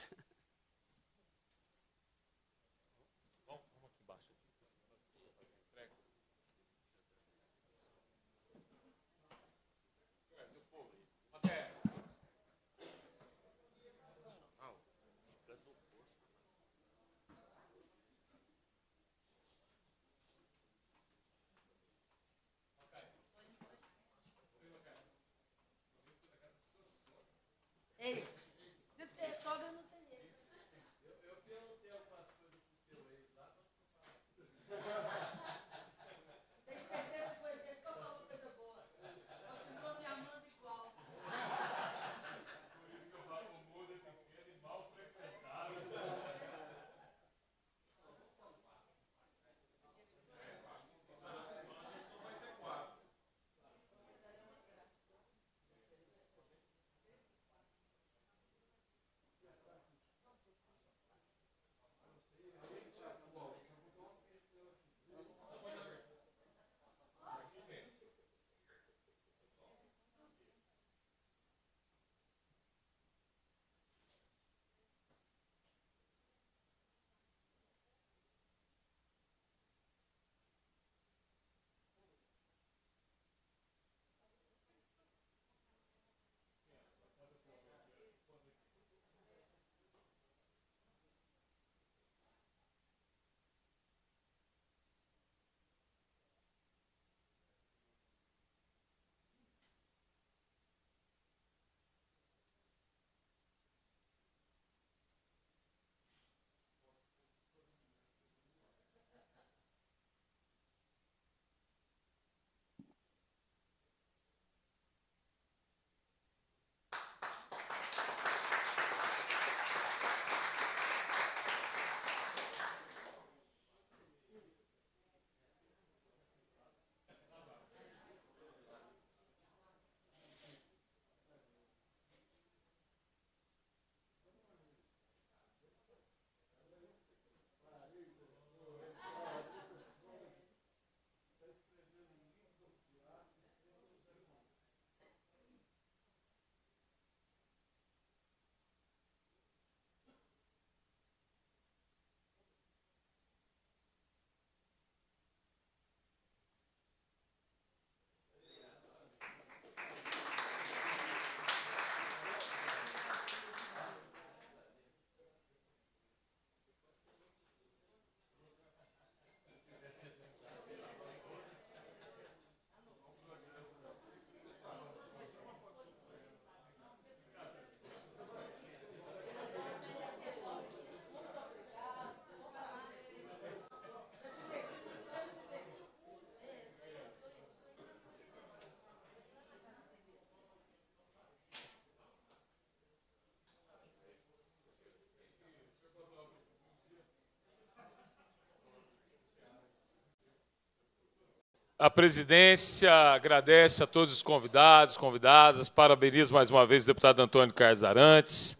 A presidência agradece a todos os convidados, convidadas, parabeniza mais uma vez o deputado Antônio Carlos Arantes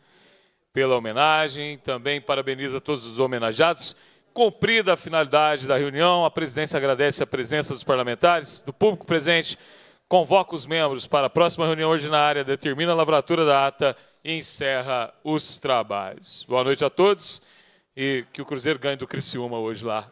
pela homenagem, também parabeniza todos os homenageados. Cumprida a finalidade da reunião, a presidência agradece a presença dos parlamentares, do público presente, convoca os membros para a próxima reunião ordinária, determina a lavratura da ata e encerra os trabalhos. Boa noite a todos e que o Cruzeiro ganhe do Criciúma hoje lá.